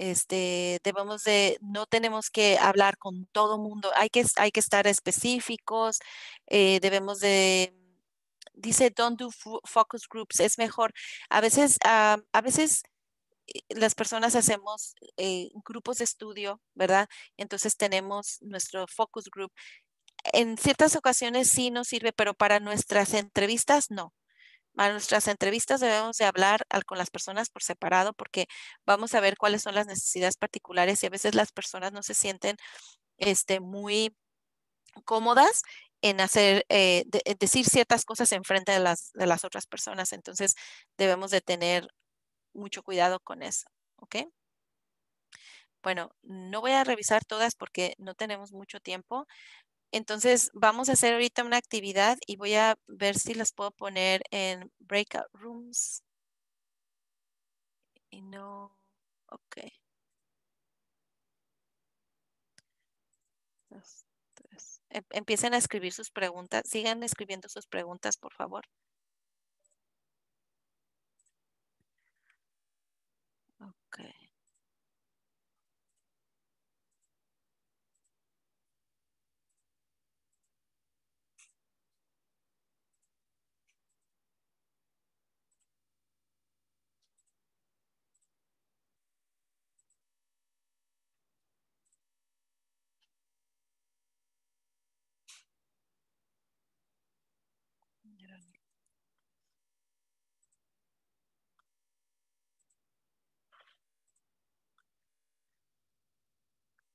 S1: este, debemos de, no tenemos que hablar con todo mundo, hay que, hay que estar específicos, eh, debemos de, dice, don't do focus groups, es mejor. A veces, ah, a veces eh, las personas hacemos eh, grupos de estudio, ¿verdad? Entonces tenemos nuestro focus group. En ciertas ocasiones sí nos sirve, pero para nuestras entrevistas no. A nuestras entrevistas debemos de hablar con las personas por separado porque vamos a ver cuáles son las necesidades particulares y a veces las personas no se sienten este, muy cómodas en hacer, eh, decir ciertas cosas en frente de las, de las otras personas. Entonces debemos de tener mucho cuidado con eso, ¿ok? Bueno, no voy a revisar todas porque no tenemos mucho tiempo, entonces, vamos a hacer ahorita una actividad y voy a ver si las puedo poner en breakout rooms. Y no, ok. Em, empiecen a escribir sus preguntas, sigan escribiendo sus preguntas, por favor.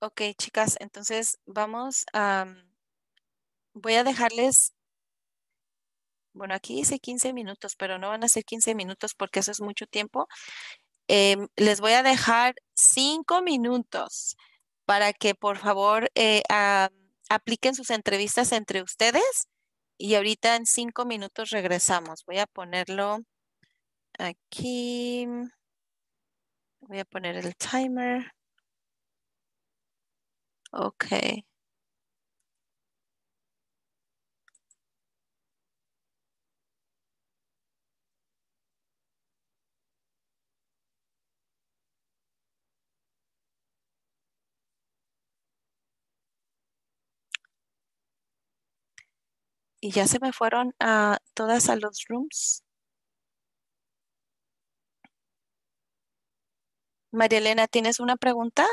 S1: Ok, chicas, entonces vamos a... Mm, voy a dejarles... Bueno, aquí dice 15 minutos, pero no van a ser 15 minutos porque eso es mucho tiempo. Em, les voy a dejar 5 minutos para que por favor eh, apliquen sus entrevistas entre ustedes. Y ahorita en 5 minutos regresamos. Voy a ponerlo aquí. Voy a poner el timer. Okay. y ya se me fueron a todas a los rooms. María Elena, ¿tienes una pregunta?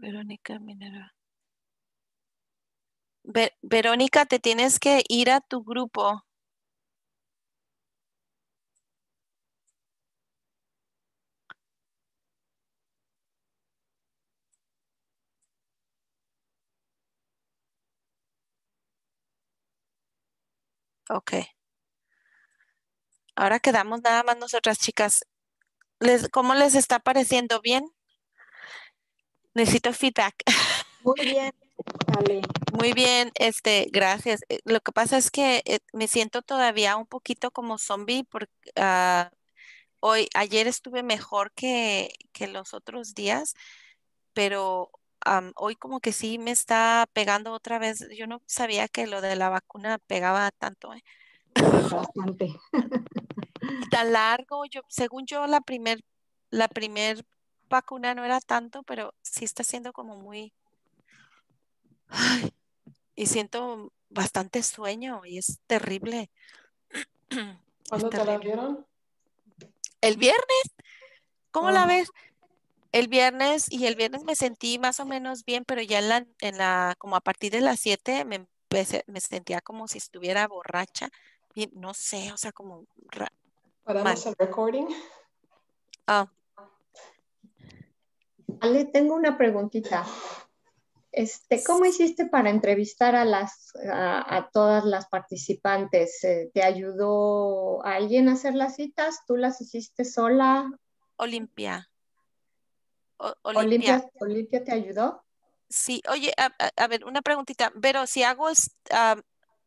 S1: Verónica Minera Verónica, te tienes que ir a tu grupo. Ok. Ahora quedamos nada más nosotras, chicas. ¿Les, ¿Cómo les está pareciendo? ¿Bien? Necesito feedback. Muy bien. Muy bien, este, gracias. Eh, lo que pasa es que eh, me siento todavía un poquito como zombie porque ah, hoy, ayer estuve mejor que, los otros días, pero hoy como que sí me está pegando otra vez. Yo no sabía que lo de la vacuna pegaba tanto. ¿eh? Bastante. Tan largo, yo, según yo, la primera... la primer vacuna no era tanto, pero sí está siendo como muy... y siento bastante sueño y es terrible. ¿Cuándo te la dieron? El viernes. ¿Cómo la ah. ves? El viernes y el viernes me sentí más o menos bien, pero ya en la, en la como a partir de las 7 me, empecé, me sentía como si estuviera borracha. Y no sé, o sea, como... recording? Ah.
S3: Ale, tengo una preguntita. Este, ¿Cómo hiciste para entrevistar a, todas las participantes? Eh, ¿Te ayudó alguien a hacer las citas? ¿Tú las hiciste sola?
S1: Olimpia. Olimpia.
S3: te ayudó?
S1: Sí, oye, a, ver, una preguntita. Pero si hago, o ah,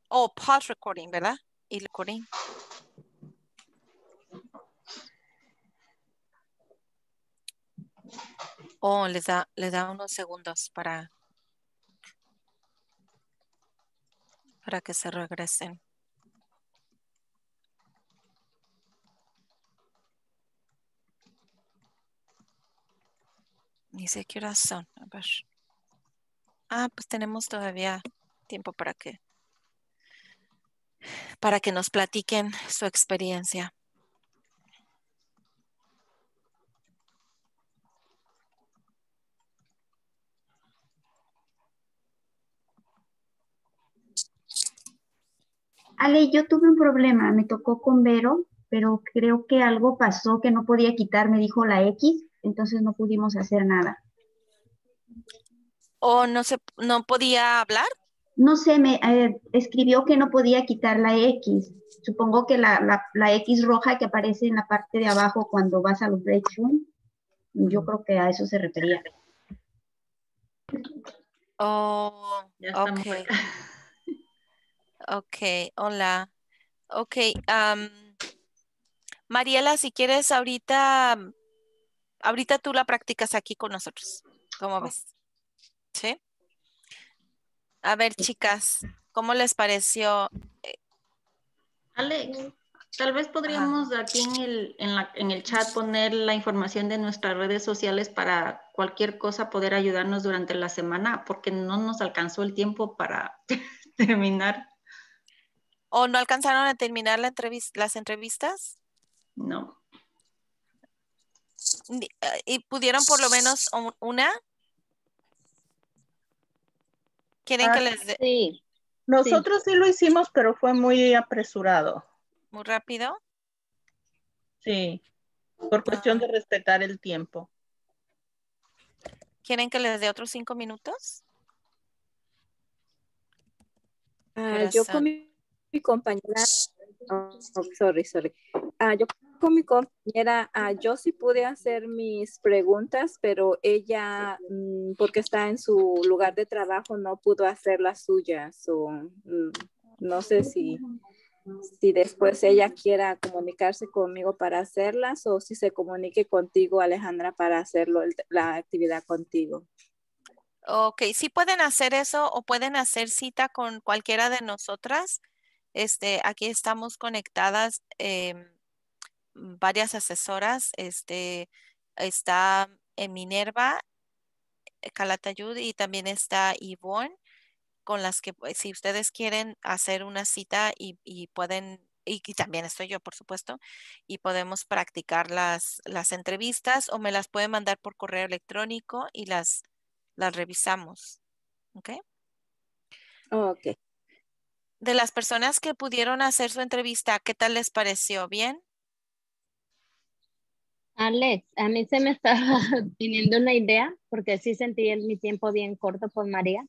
S1: oh, pause recording, ¿verdad? Y recording. Oh, le da, da unos segundos para, para que se regresen. Ni sé qué horas son. A ver. Ah, pues tenemos todavía tiempo para que para que nos platiquen su experiencia.
S4: Ale, yo tuve un problema, me tocó con Vero, pero creo que algo pasó que no podía quitar, me dijo la X, entonces no pudimos hacer
S1: nada. ¿O no, se, no podía hablar?
S4: No sé, me eh, escribió que no podía quitar la X. Supongo que la, la, X roja que aparece en la parte de abajo cuando vas a los rooms. yo creo que a eso se refería.
S1: Oh, Ok, hola. Ok, Mariela, si quieres ahorita, ahorita tú la practicas aquí con nosotros. ¿Cómo ves? ¿Sí? A ver, chicas, ¿cómo les pareció? Eh, Alex, tal vez
S7: podríamos aquí en el, en el chat poner la información de nuestras redes sociales para cualquier cosa poder ayudarnos durante la semana, porque no nos alcanzó el tiempo para terminar
S1: ¿O no alcanzaron a terminar las entrevistas? No. Eh, ¿Y pudieron por lo menos una? ¿Quieren que ah, les dé? Sí.
S2: Nosotros sí. lo hicimos, pero fue muy apresurado.
S1: ¿Muy rápido? Sí, por cuestión de respetar el tiempo. ¿Quieren que les dé otros cinco minutos?
S7: Ah, yo comí mi compañera, ah, sorry, sorry. Ah, yo con mi compañera, ah, yo sí pude hacer mis preguntas, pero ella, mm, porque está en su lugar de trabajo, no pudo hacer las suyas. Mm, no sé si, si después ella quiera comunicarse conmigo para hacerlas o si se comunique contigo, Alejandra, para hacerlo, la actividad contigo.
S1: Ok, sí pueden hacer eso o pueden hacer cita con cualquiera de nosotras este, aquí estamos conectadas em, varias asesoras. Este, está Minerva eh, Calatayud y también está Yvonne con las que pues, si ustedes quieren hacer una cita y, pueden y, también estoy yo, por supuesto, y podemos practicar las, entrevistas o me las pueden mandar por correo electrónico y las, las revisamos. ¿Ok? ok de las personas que pudieron hacer su entrevista, ¿qué tal les pareció? ¿Bien?
S3: Alex, a mí se me estaba viniendo una idea porque sí sentí mi tiempo bien corto por María.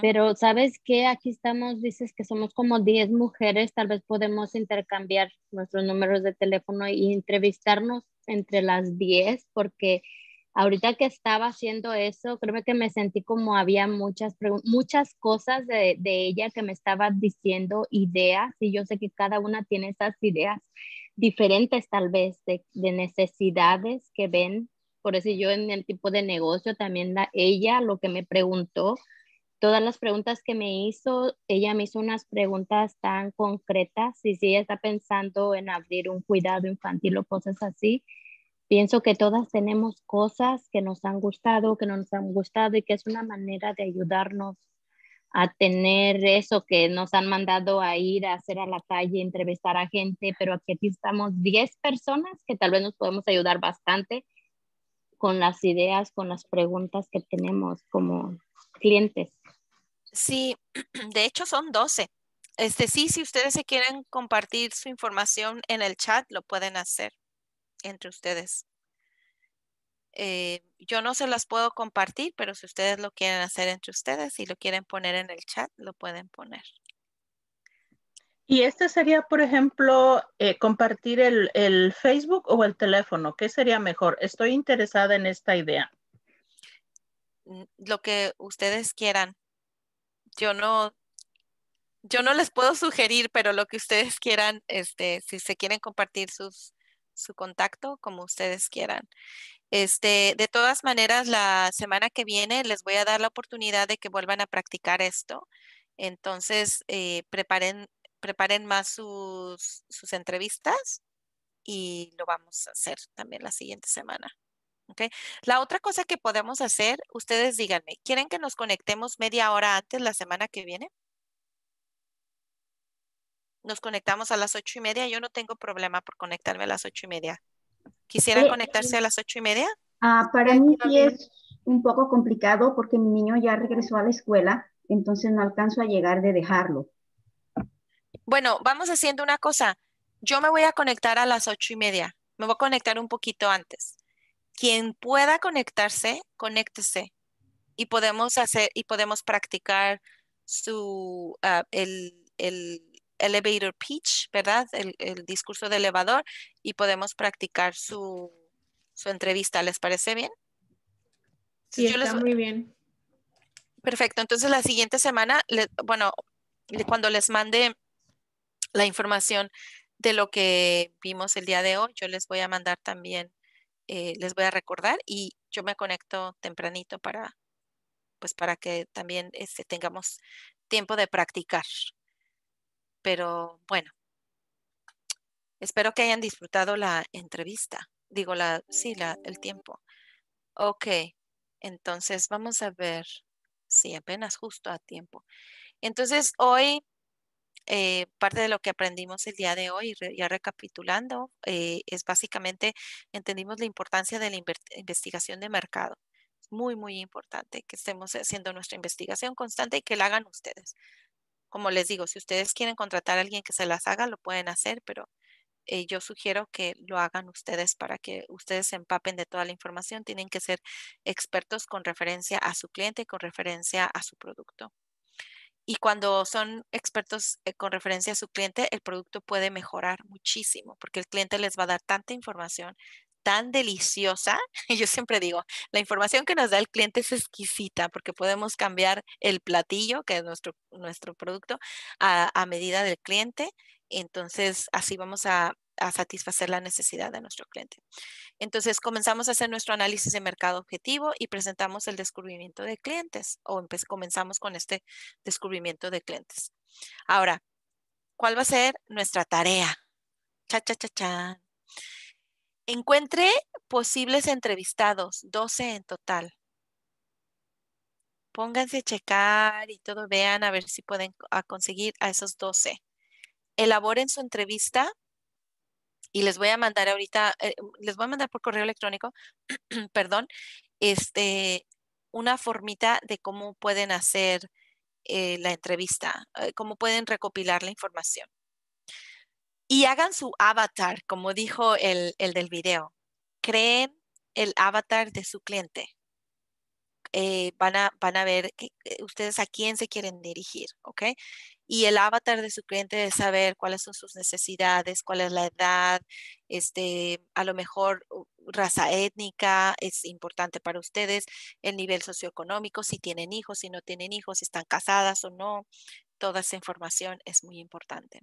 S3: Pero sabes que aquí estamos, dices que somos como 10 mujeres, tal vez podemos intercambiar nuestros números de teléfono y entrevistarnos entre las 10 porque ahorita que estaba haciendo eso, creo que me sentí como había muchas, muchas cosas de, ella que me estaba diciendo ideas y yo sé que cada una tiene esas ideas diferentes tal vez de, necesidades que ven. Por eso yo en el tipo de negocio también la, ella lo que me preguntó, todas las preguntas que me hizo, ella me hizo unas preguntas tan concretas y si ella está pensando en abrir un cuidado infantil o cosas así, Pienso que todas tenemos cosas que nos han gustado, que no nos han gustado y que es una manera de ayudarnos a tener eso que nos han mandado a ir a hacer a la calle, entrevistar a gente, pero aquí, estamos 10 personas que tal vez nos podemos ayudar bastante con las ideas, con las preguntas que tenemos como clientes.
S1: Sí, de hecho son 12. Este sí, si ustedes se quieren compartir su información en el chat, lo pueden hacer entre ustedes. Eh, yo no se las puedo compartir, pero si ustedes lo quieren hacer entre ustedes y lo quieren poner en el chat, lo pueden poner.
S2: Y este sería, por ejemplo, eh, compartir el, Facebook o el teléfono. ¿Qué sería mejor? Estoy interesada en esta idea.
S1: Mm, lo que ustedes quieran. Yo no, yo no les puedo sugerir, pero lo que ustedes quieran, este, si se quieren compartir sus su contacto, como ustedes quieran. Este, de todas maneras, la semana que viene les voy a dar la oportunidad de que vuelvan a practicar esto. Entonces, eh, preparen, preparen más sus, entrevistas y lo vamos a hacer también la siguiente semana. Okay. La otra cosa que podemos hacer, ustedes díganme, ¿quieren que nos conectemos media hora antes la semana que viene? nos conectamos a las ocho y media. Yo no tengo problema por conectarme a las ocho y media. ¿Quisiera conectarse a las ocho y media?
S4: Ah, para mí es un poco complicado porque mi niño ya regresó a la escuela, entonces no alcanzo a llegar de dejarlo.
S1: Bueno, vamos haciendo una cosa. Yo me voy a conectar a las ocho y media. Me voy a conectar un poquito antes. Quien pueda conectarse, conéctese. Y podemos hacer, y podemos practicar su, ah, el elevator pitch, ¿verdad? El, discurso de elevador y podemos practicar su, entrevista. ¿Les parece bien? Sí, está les... muy bien. Perfecto. Entonces la siguiente semana, bueno, cuando les mande la información de lo que vimos el día de hoy, yo les voy a mandar también, eh, les voy a recordar y yo me conecto tempranito para, pues para que también este, tengamos tiempo de practicar pero bueno, espero que hayan disfrutado la entrevista. Digo, la, sí, la, el tiempo. Ok, entonces vamos a ver. Sí, apenas justo a tiempo. Entonces, hoy, eh, parte de lo que aprendimos el día de hoy, ya recapitulando, eh, es básicamente entendimos la importancia de la investigación de mercado. muy, muy importante que estemos haciendo nuestra investigación constante y que la hagan ustedes como les digo, si ustedes quieren contratar a alguien que se las haga, lo pueden hacer, pero eh, yo sugiero que lo hagan ustedes para que ustedes se empapen de toda la información. Tienen que ser expertos con referencia a su cliente y con referencia a su producto. Y cuando son expertos eh, con referencia a su cliente, el producto puede mejorar muchísimo porque el cliente les va a dar tanta información tan deliciosa. Yo siempre digo, la información que nos da el cliente es exquisita porque podemos cambiar el platillo, que es nuestro, nuestro producto, a, medida del cliente. Entonces, así vamos a, a satisfacer la necesidad de nuestro cliente. Entonces comenzamos a hacer nuestro análisis de mercado objetivo y presentamos el descubrimiento de clientes o comenzamos con este descubrimiento de clientes. Ahora, ¿cuál va a ser nuestra tarea? Cha, cha, cha, cha. Encuentre posibles entrevistados, 12 en total. Pónganse a checar y todo, vean a ver si pueden conseguir a esos 12. Elaboren su entrevista y les voy a mandar ahorita, eh, les voy a mandar por correo electrónico, perdón, este, una formita de cómo pueden hacer eh, la entrevista, eh, cómo pueden recopilar la información y hagan su avatar, como dijo el, del video. Creen el avatar de su cliente. Eh, van, a, van a ver eh, ustedes a quién se quieren dirigir, ¿ok? Y el avatar de su cliente es saber cuáles son sus necesidades, cuál es la edad, este, a lo mejor raza étnica es importante para ustedes, el nivel socioeconómico, si tienen hijos, si no tienen hijos, si están casadas o no, toda esa información es muy importante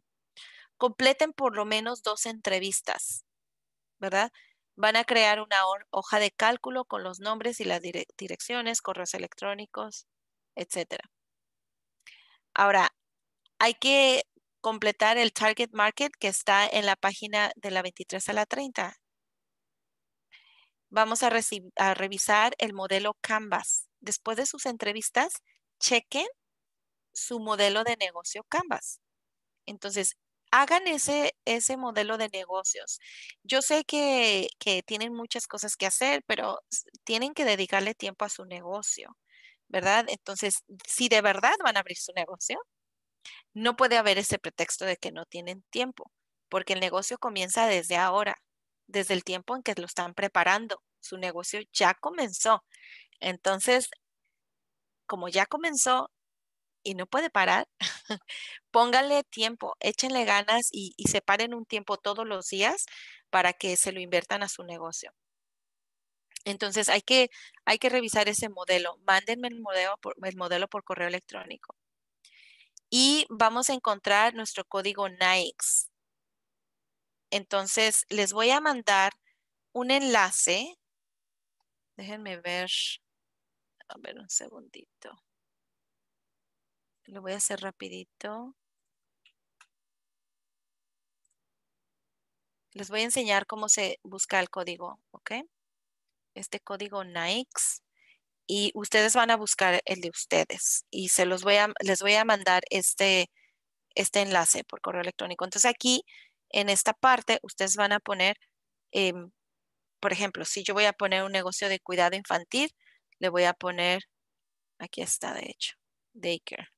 S1: completen por lo menos dos entrevistas, ¿verdad? Van a crear una hoja de cálculo con los nombres y las direcciones, correos electrónicos, etc. Ahora, hay que completar el target market que está en la página de la 23 a la 30. Vamos a, a revisar el modelo Canvas. Después de sus entrevistas, chequen su modelo de negocio Canvas. Entonces, hagan ese, ese modelo de negocios. Yo sé que, que, tienen muchas cosas que hacer, pero tienen que dedicarle tiempo a su negocio, ¿verdad? Entonces, si de verdad van a abrir su negocio, no puede haber ese pretexto de que no tienen tiempo, porque el negocio comienza desde ahora, desde el tiempo en que lo están preparando. Su negocio ya comenzó. Entonces, como ya comenzó y no puede parar, Pónganle tiempo, échenle ganas y, separen un tiempo todos los días para que se lo inviertan a su negocio. Entonces hay que, hay que revisar ese modelo. Mándenme el modelo, por, el modelo por correo electrónico. Y vamos a encontrar nuestro código NAICS. Entonces les voy a mandar un enlace. Déjenme ver. A ver un segundito. Lo voy a hacer rapidito. Les voy a enseñar cómo se busca el código, ¿ok? Este código Nikes y ustedes van a buscar el de ustedes y se los voy a, les voy a mandar este, este enlace por correo electrónico. Entonces aquí en esta parte ustedes van a poner, em, por ejemplo, si yo voy a poner un negocio de cuidado infantil, le voy a poner, aquí está de hecho, daycare.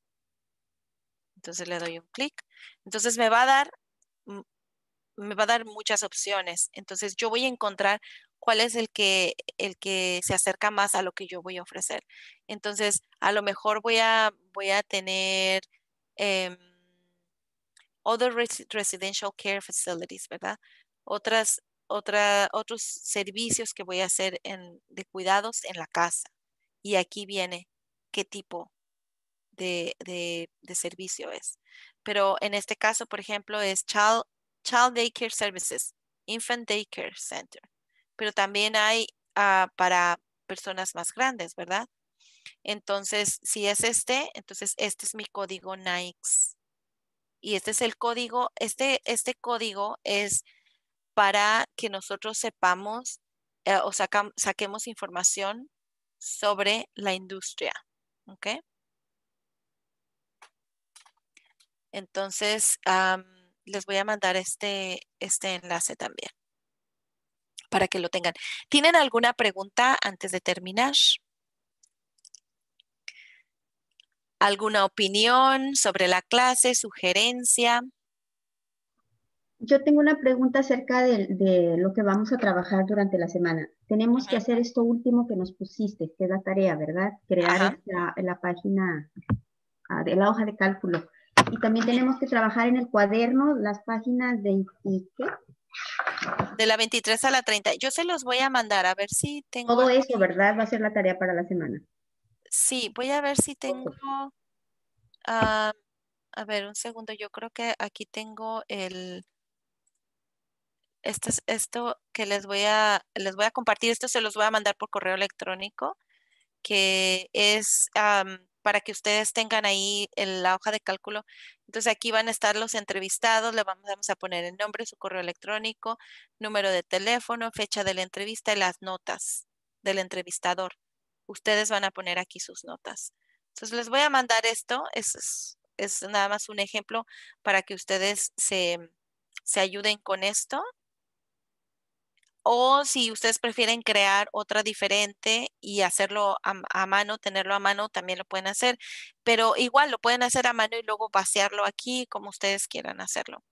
S1: Entonces le doy un clic. Entonces me va a dar me va a dar muchas opciones. Entonces yo voy a encontrar cuál es el que, el que se acerca más a lo que yo voy a ofrecer. Entonces, a lo mejor voy a, voy a tener em, other residential care facilities, ¿verdad? Otras, otra, otros servicios que voy a hacer en, de cuidados en la casa. Y aquí viene qué tipo de, de, de servicio es. Pero en este caso, por ejemplo, es child Child Care Services, Infant Daycare Center. Pero también hay ah, para personas más grandes, ¿verdad? Entonces, si es este, entonces este es mi código NYX. Y este es el código, este, este código es para que nosotros sepamos eh, o saquemos información sobre la industria. ¿Ok? Entonces, les voy a mandar este, este enlace también para que lo tengan. ¿Tienen alguna pregunta antes de terminar? ¿Alguna opinión sobre la clase, sugerencia?
S4: Yo tengo una pregunta acerca de, lo que vamos a trabajar durante la semana. Tenemos que hacer esto último que nos pusiste, que es la tarea, ¿verdad? Crear la, la, página ah, de la hoja de cálculo. Y también tenemos que trabajar en el cuaderno las páginas de... E
S1: de la 23 a la 30. Yo se los voy a mandar a ver si tengo... Todo eso,
S4: ¿verdad? Va a ser la tarea para la semana.
S1: Sí, voy a ver si tengo... Ah, a ver, un segundo. Yo creo que aquí tengo el... Esto, es, esto que les voy, a, les voy a compartir, esto se los voy a mandar por correo electrónico, que es para que ustedes tengan ahí la hoja de cálculo. Entonces aquí van a estar los entrevistados, le vamos, a poner el nombre, su correo electrónico, número de teléfono, fecha de la entrevista y las notas del entrevistador. Ustedes van a poner aquí sus notas. Entonces les voy a mandar esto, es, nada más un ejemplo para que ustedes se, se ayuden con esto o si ustedes prefieren crear otra diferente y hacerlo a, mano, tenerlo a mano, también lo pueden hacer. Pero igual lo pueden hacer a mano y luego vaciarlo aquí como ustedes quieran hacerlo.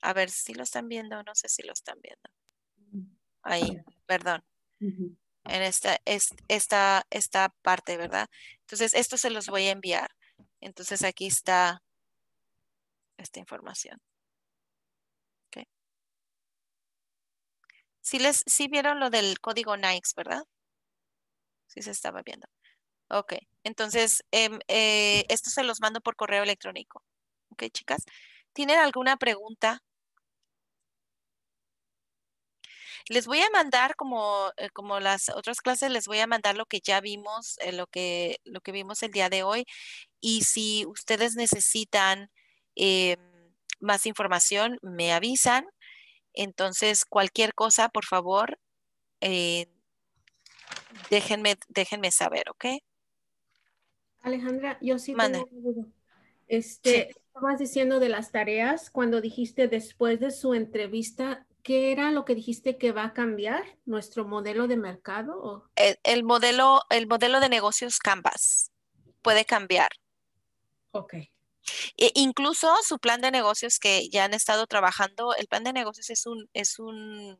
S1: A ver si lo están viendo, no sé si lo están viendo. Mm. Ahí, perdón. En esta, esta, esta parte, ¿verdad? Entonces, esto se los voy a enviar. Entonces, aquí está esta información. Sí, vieron lo del código nice ¿verdad? Sí se estaba viendo. Ok, entonces, em, eh, esto se los mando por correo electrónico. Ok, chicas. ¿Tienen alguna pregunta? Les voy a mandar, como, eh, como las otras clases, les voy a mandar lo que ya vimos, eh, lo, que, lo que vimos el día de hoy. Y si ustedes necesitan em, más información, me avisan. Entonces, cualquier cosa, por favor, eh, déjenme, déjenme saber, ¿ok? Alejandra, yo sí Este, estabas diciendo de las tareas cuando dijiste después de su entrevista, ¿qué era lo que dijiste que va a cambiar nuestro modelo de mercado? El, el modelo, el modelo de negocios Canvas puede cambiar. Ok. E incluso su plan de negocios que ya han estado trabajando, el plan de negocios es un, es un,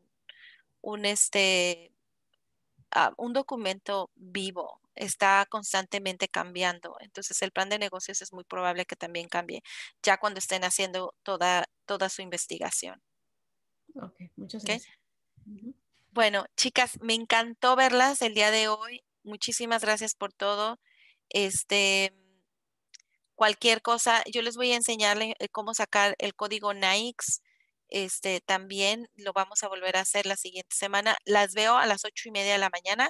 S1: este, ah, un documento vivo, está constantemente cambiando. Entonces, el plan de negocios es muy probable que también cambie ya cuando estén haciendo toda, toda su investigación. Ok, muchas gracias. Bueno, chicas, me encantó verlas el día de hoy. Muchísimas gracias por todo. Este, cualquier cosa, yo les voy a enseñarle eh, cómo sacar el código NAICS. Este, también lo vamos a volver a hacer la siguiente semana. Las veo a las ocho y media de la mañana.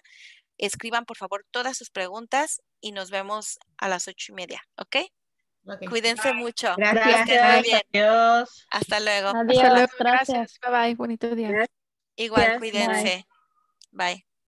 S1: Escriban, por favor, todas sus preguntas y nos vemos a las ocho y media, ¿ok? Cuídense mucho. Gracias. Adiós. Hasta luego. Adiós. Gracias. Bye bye. Bonito día. Igual, cuídense. bye.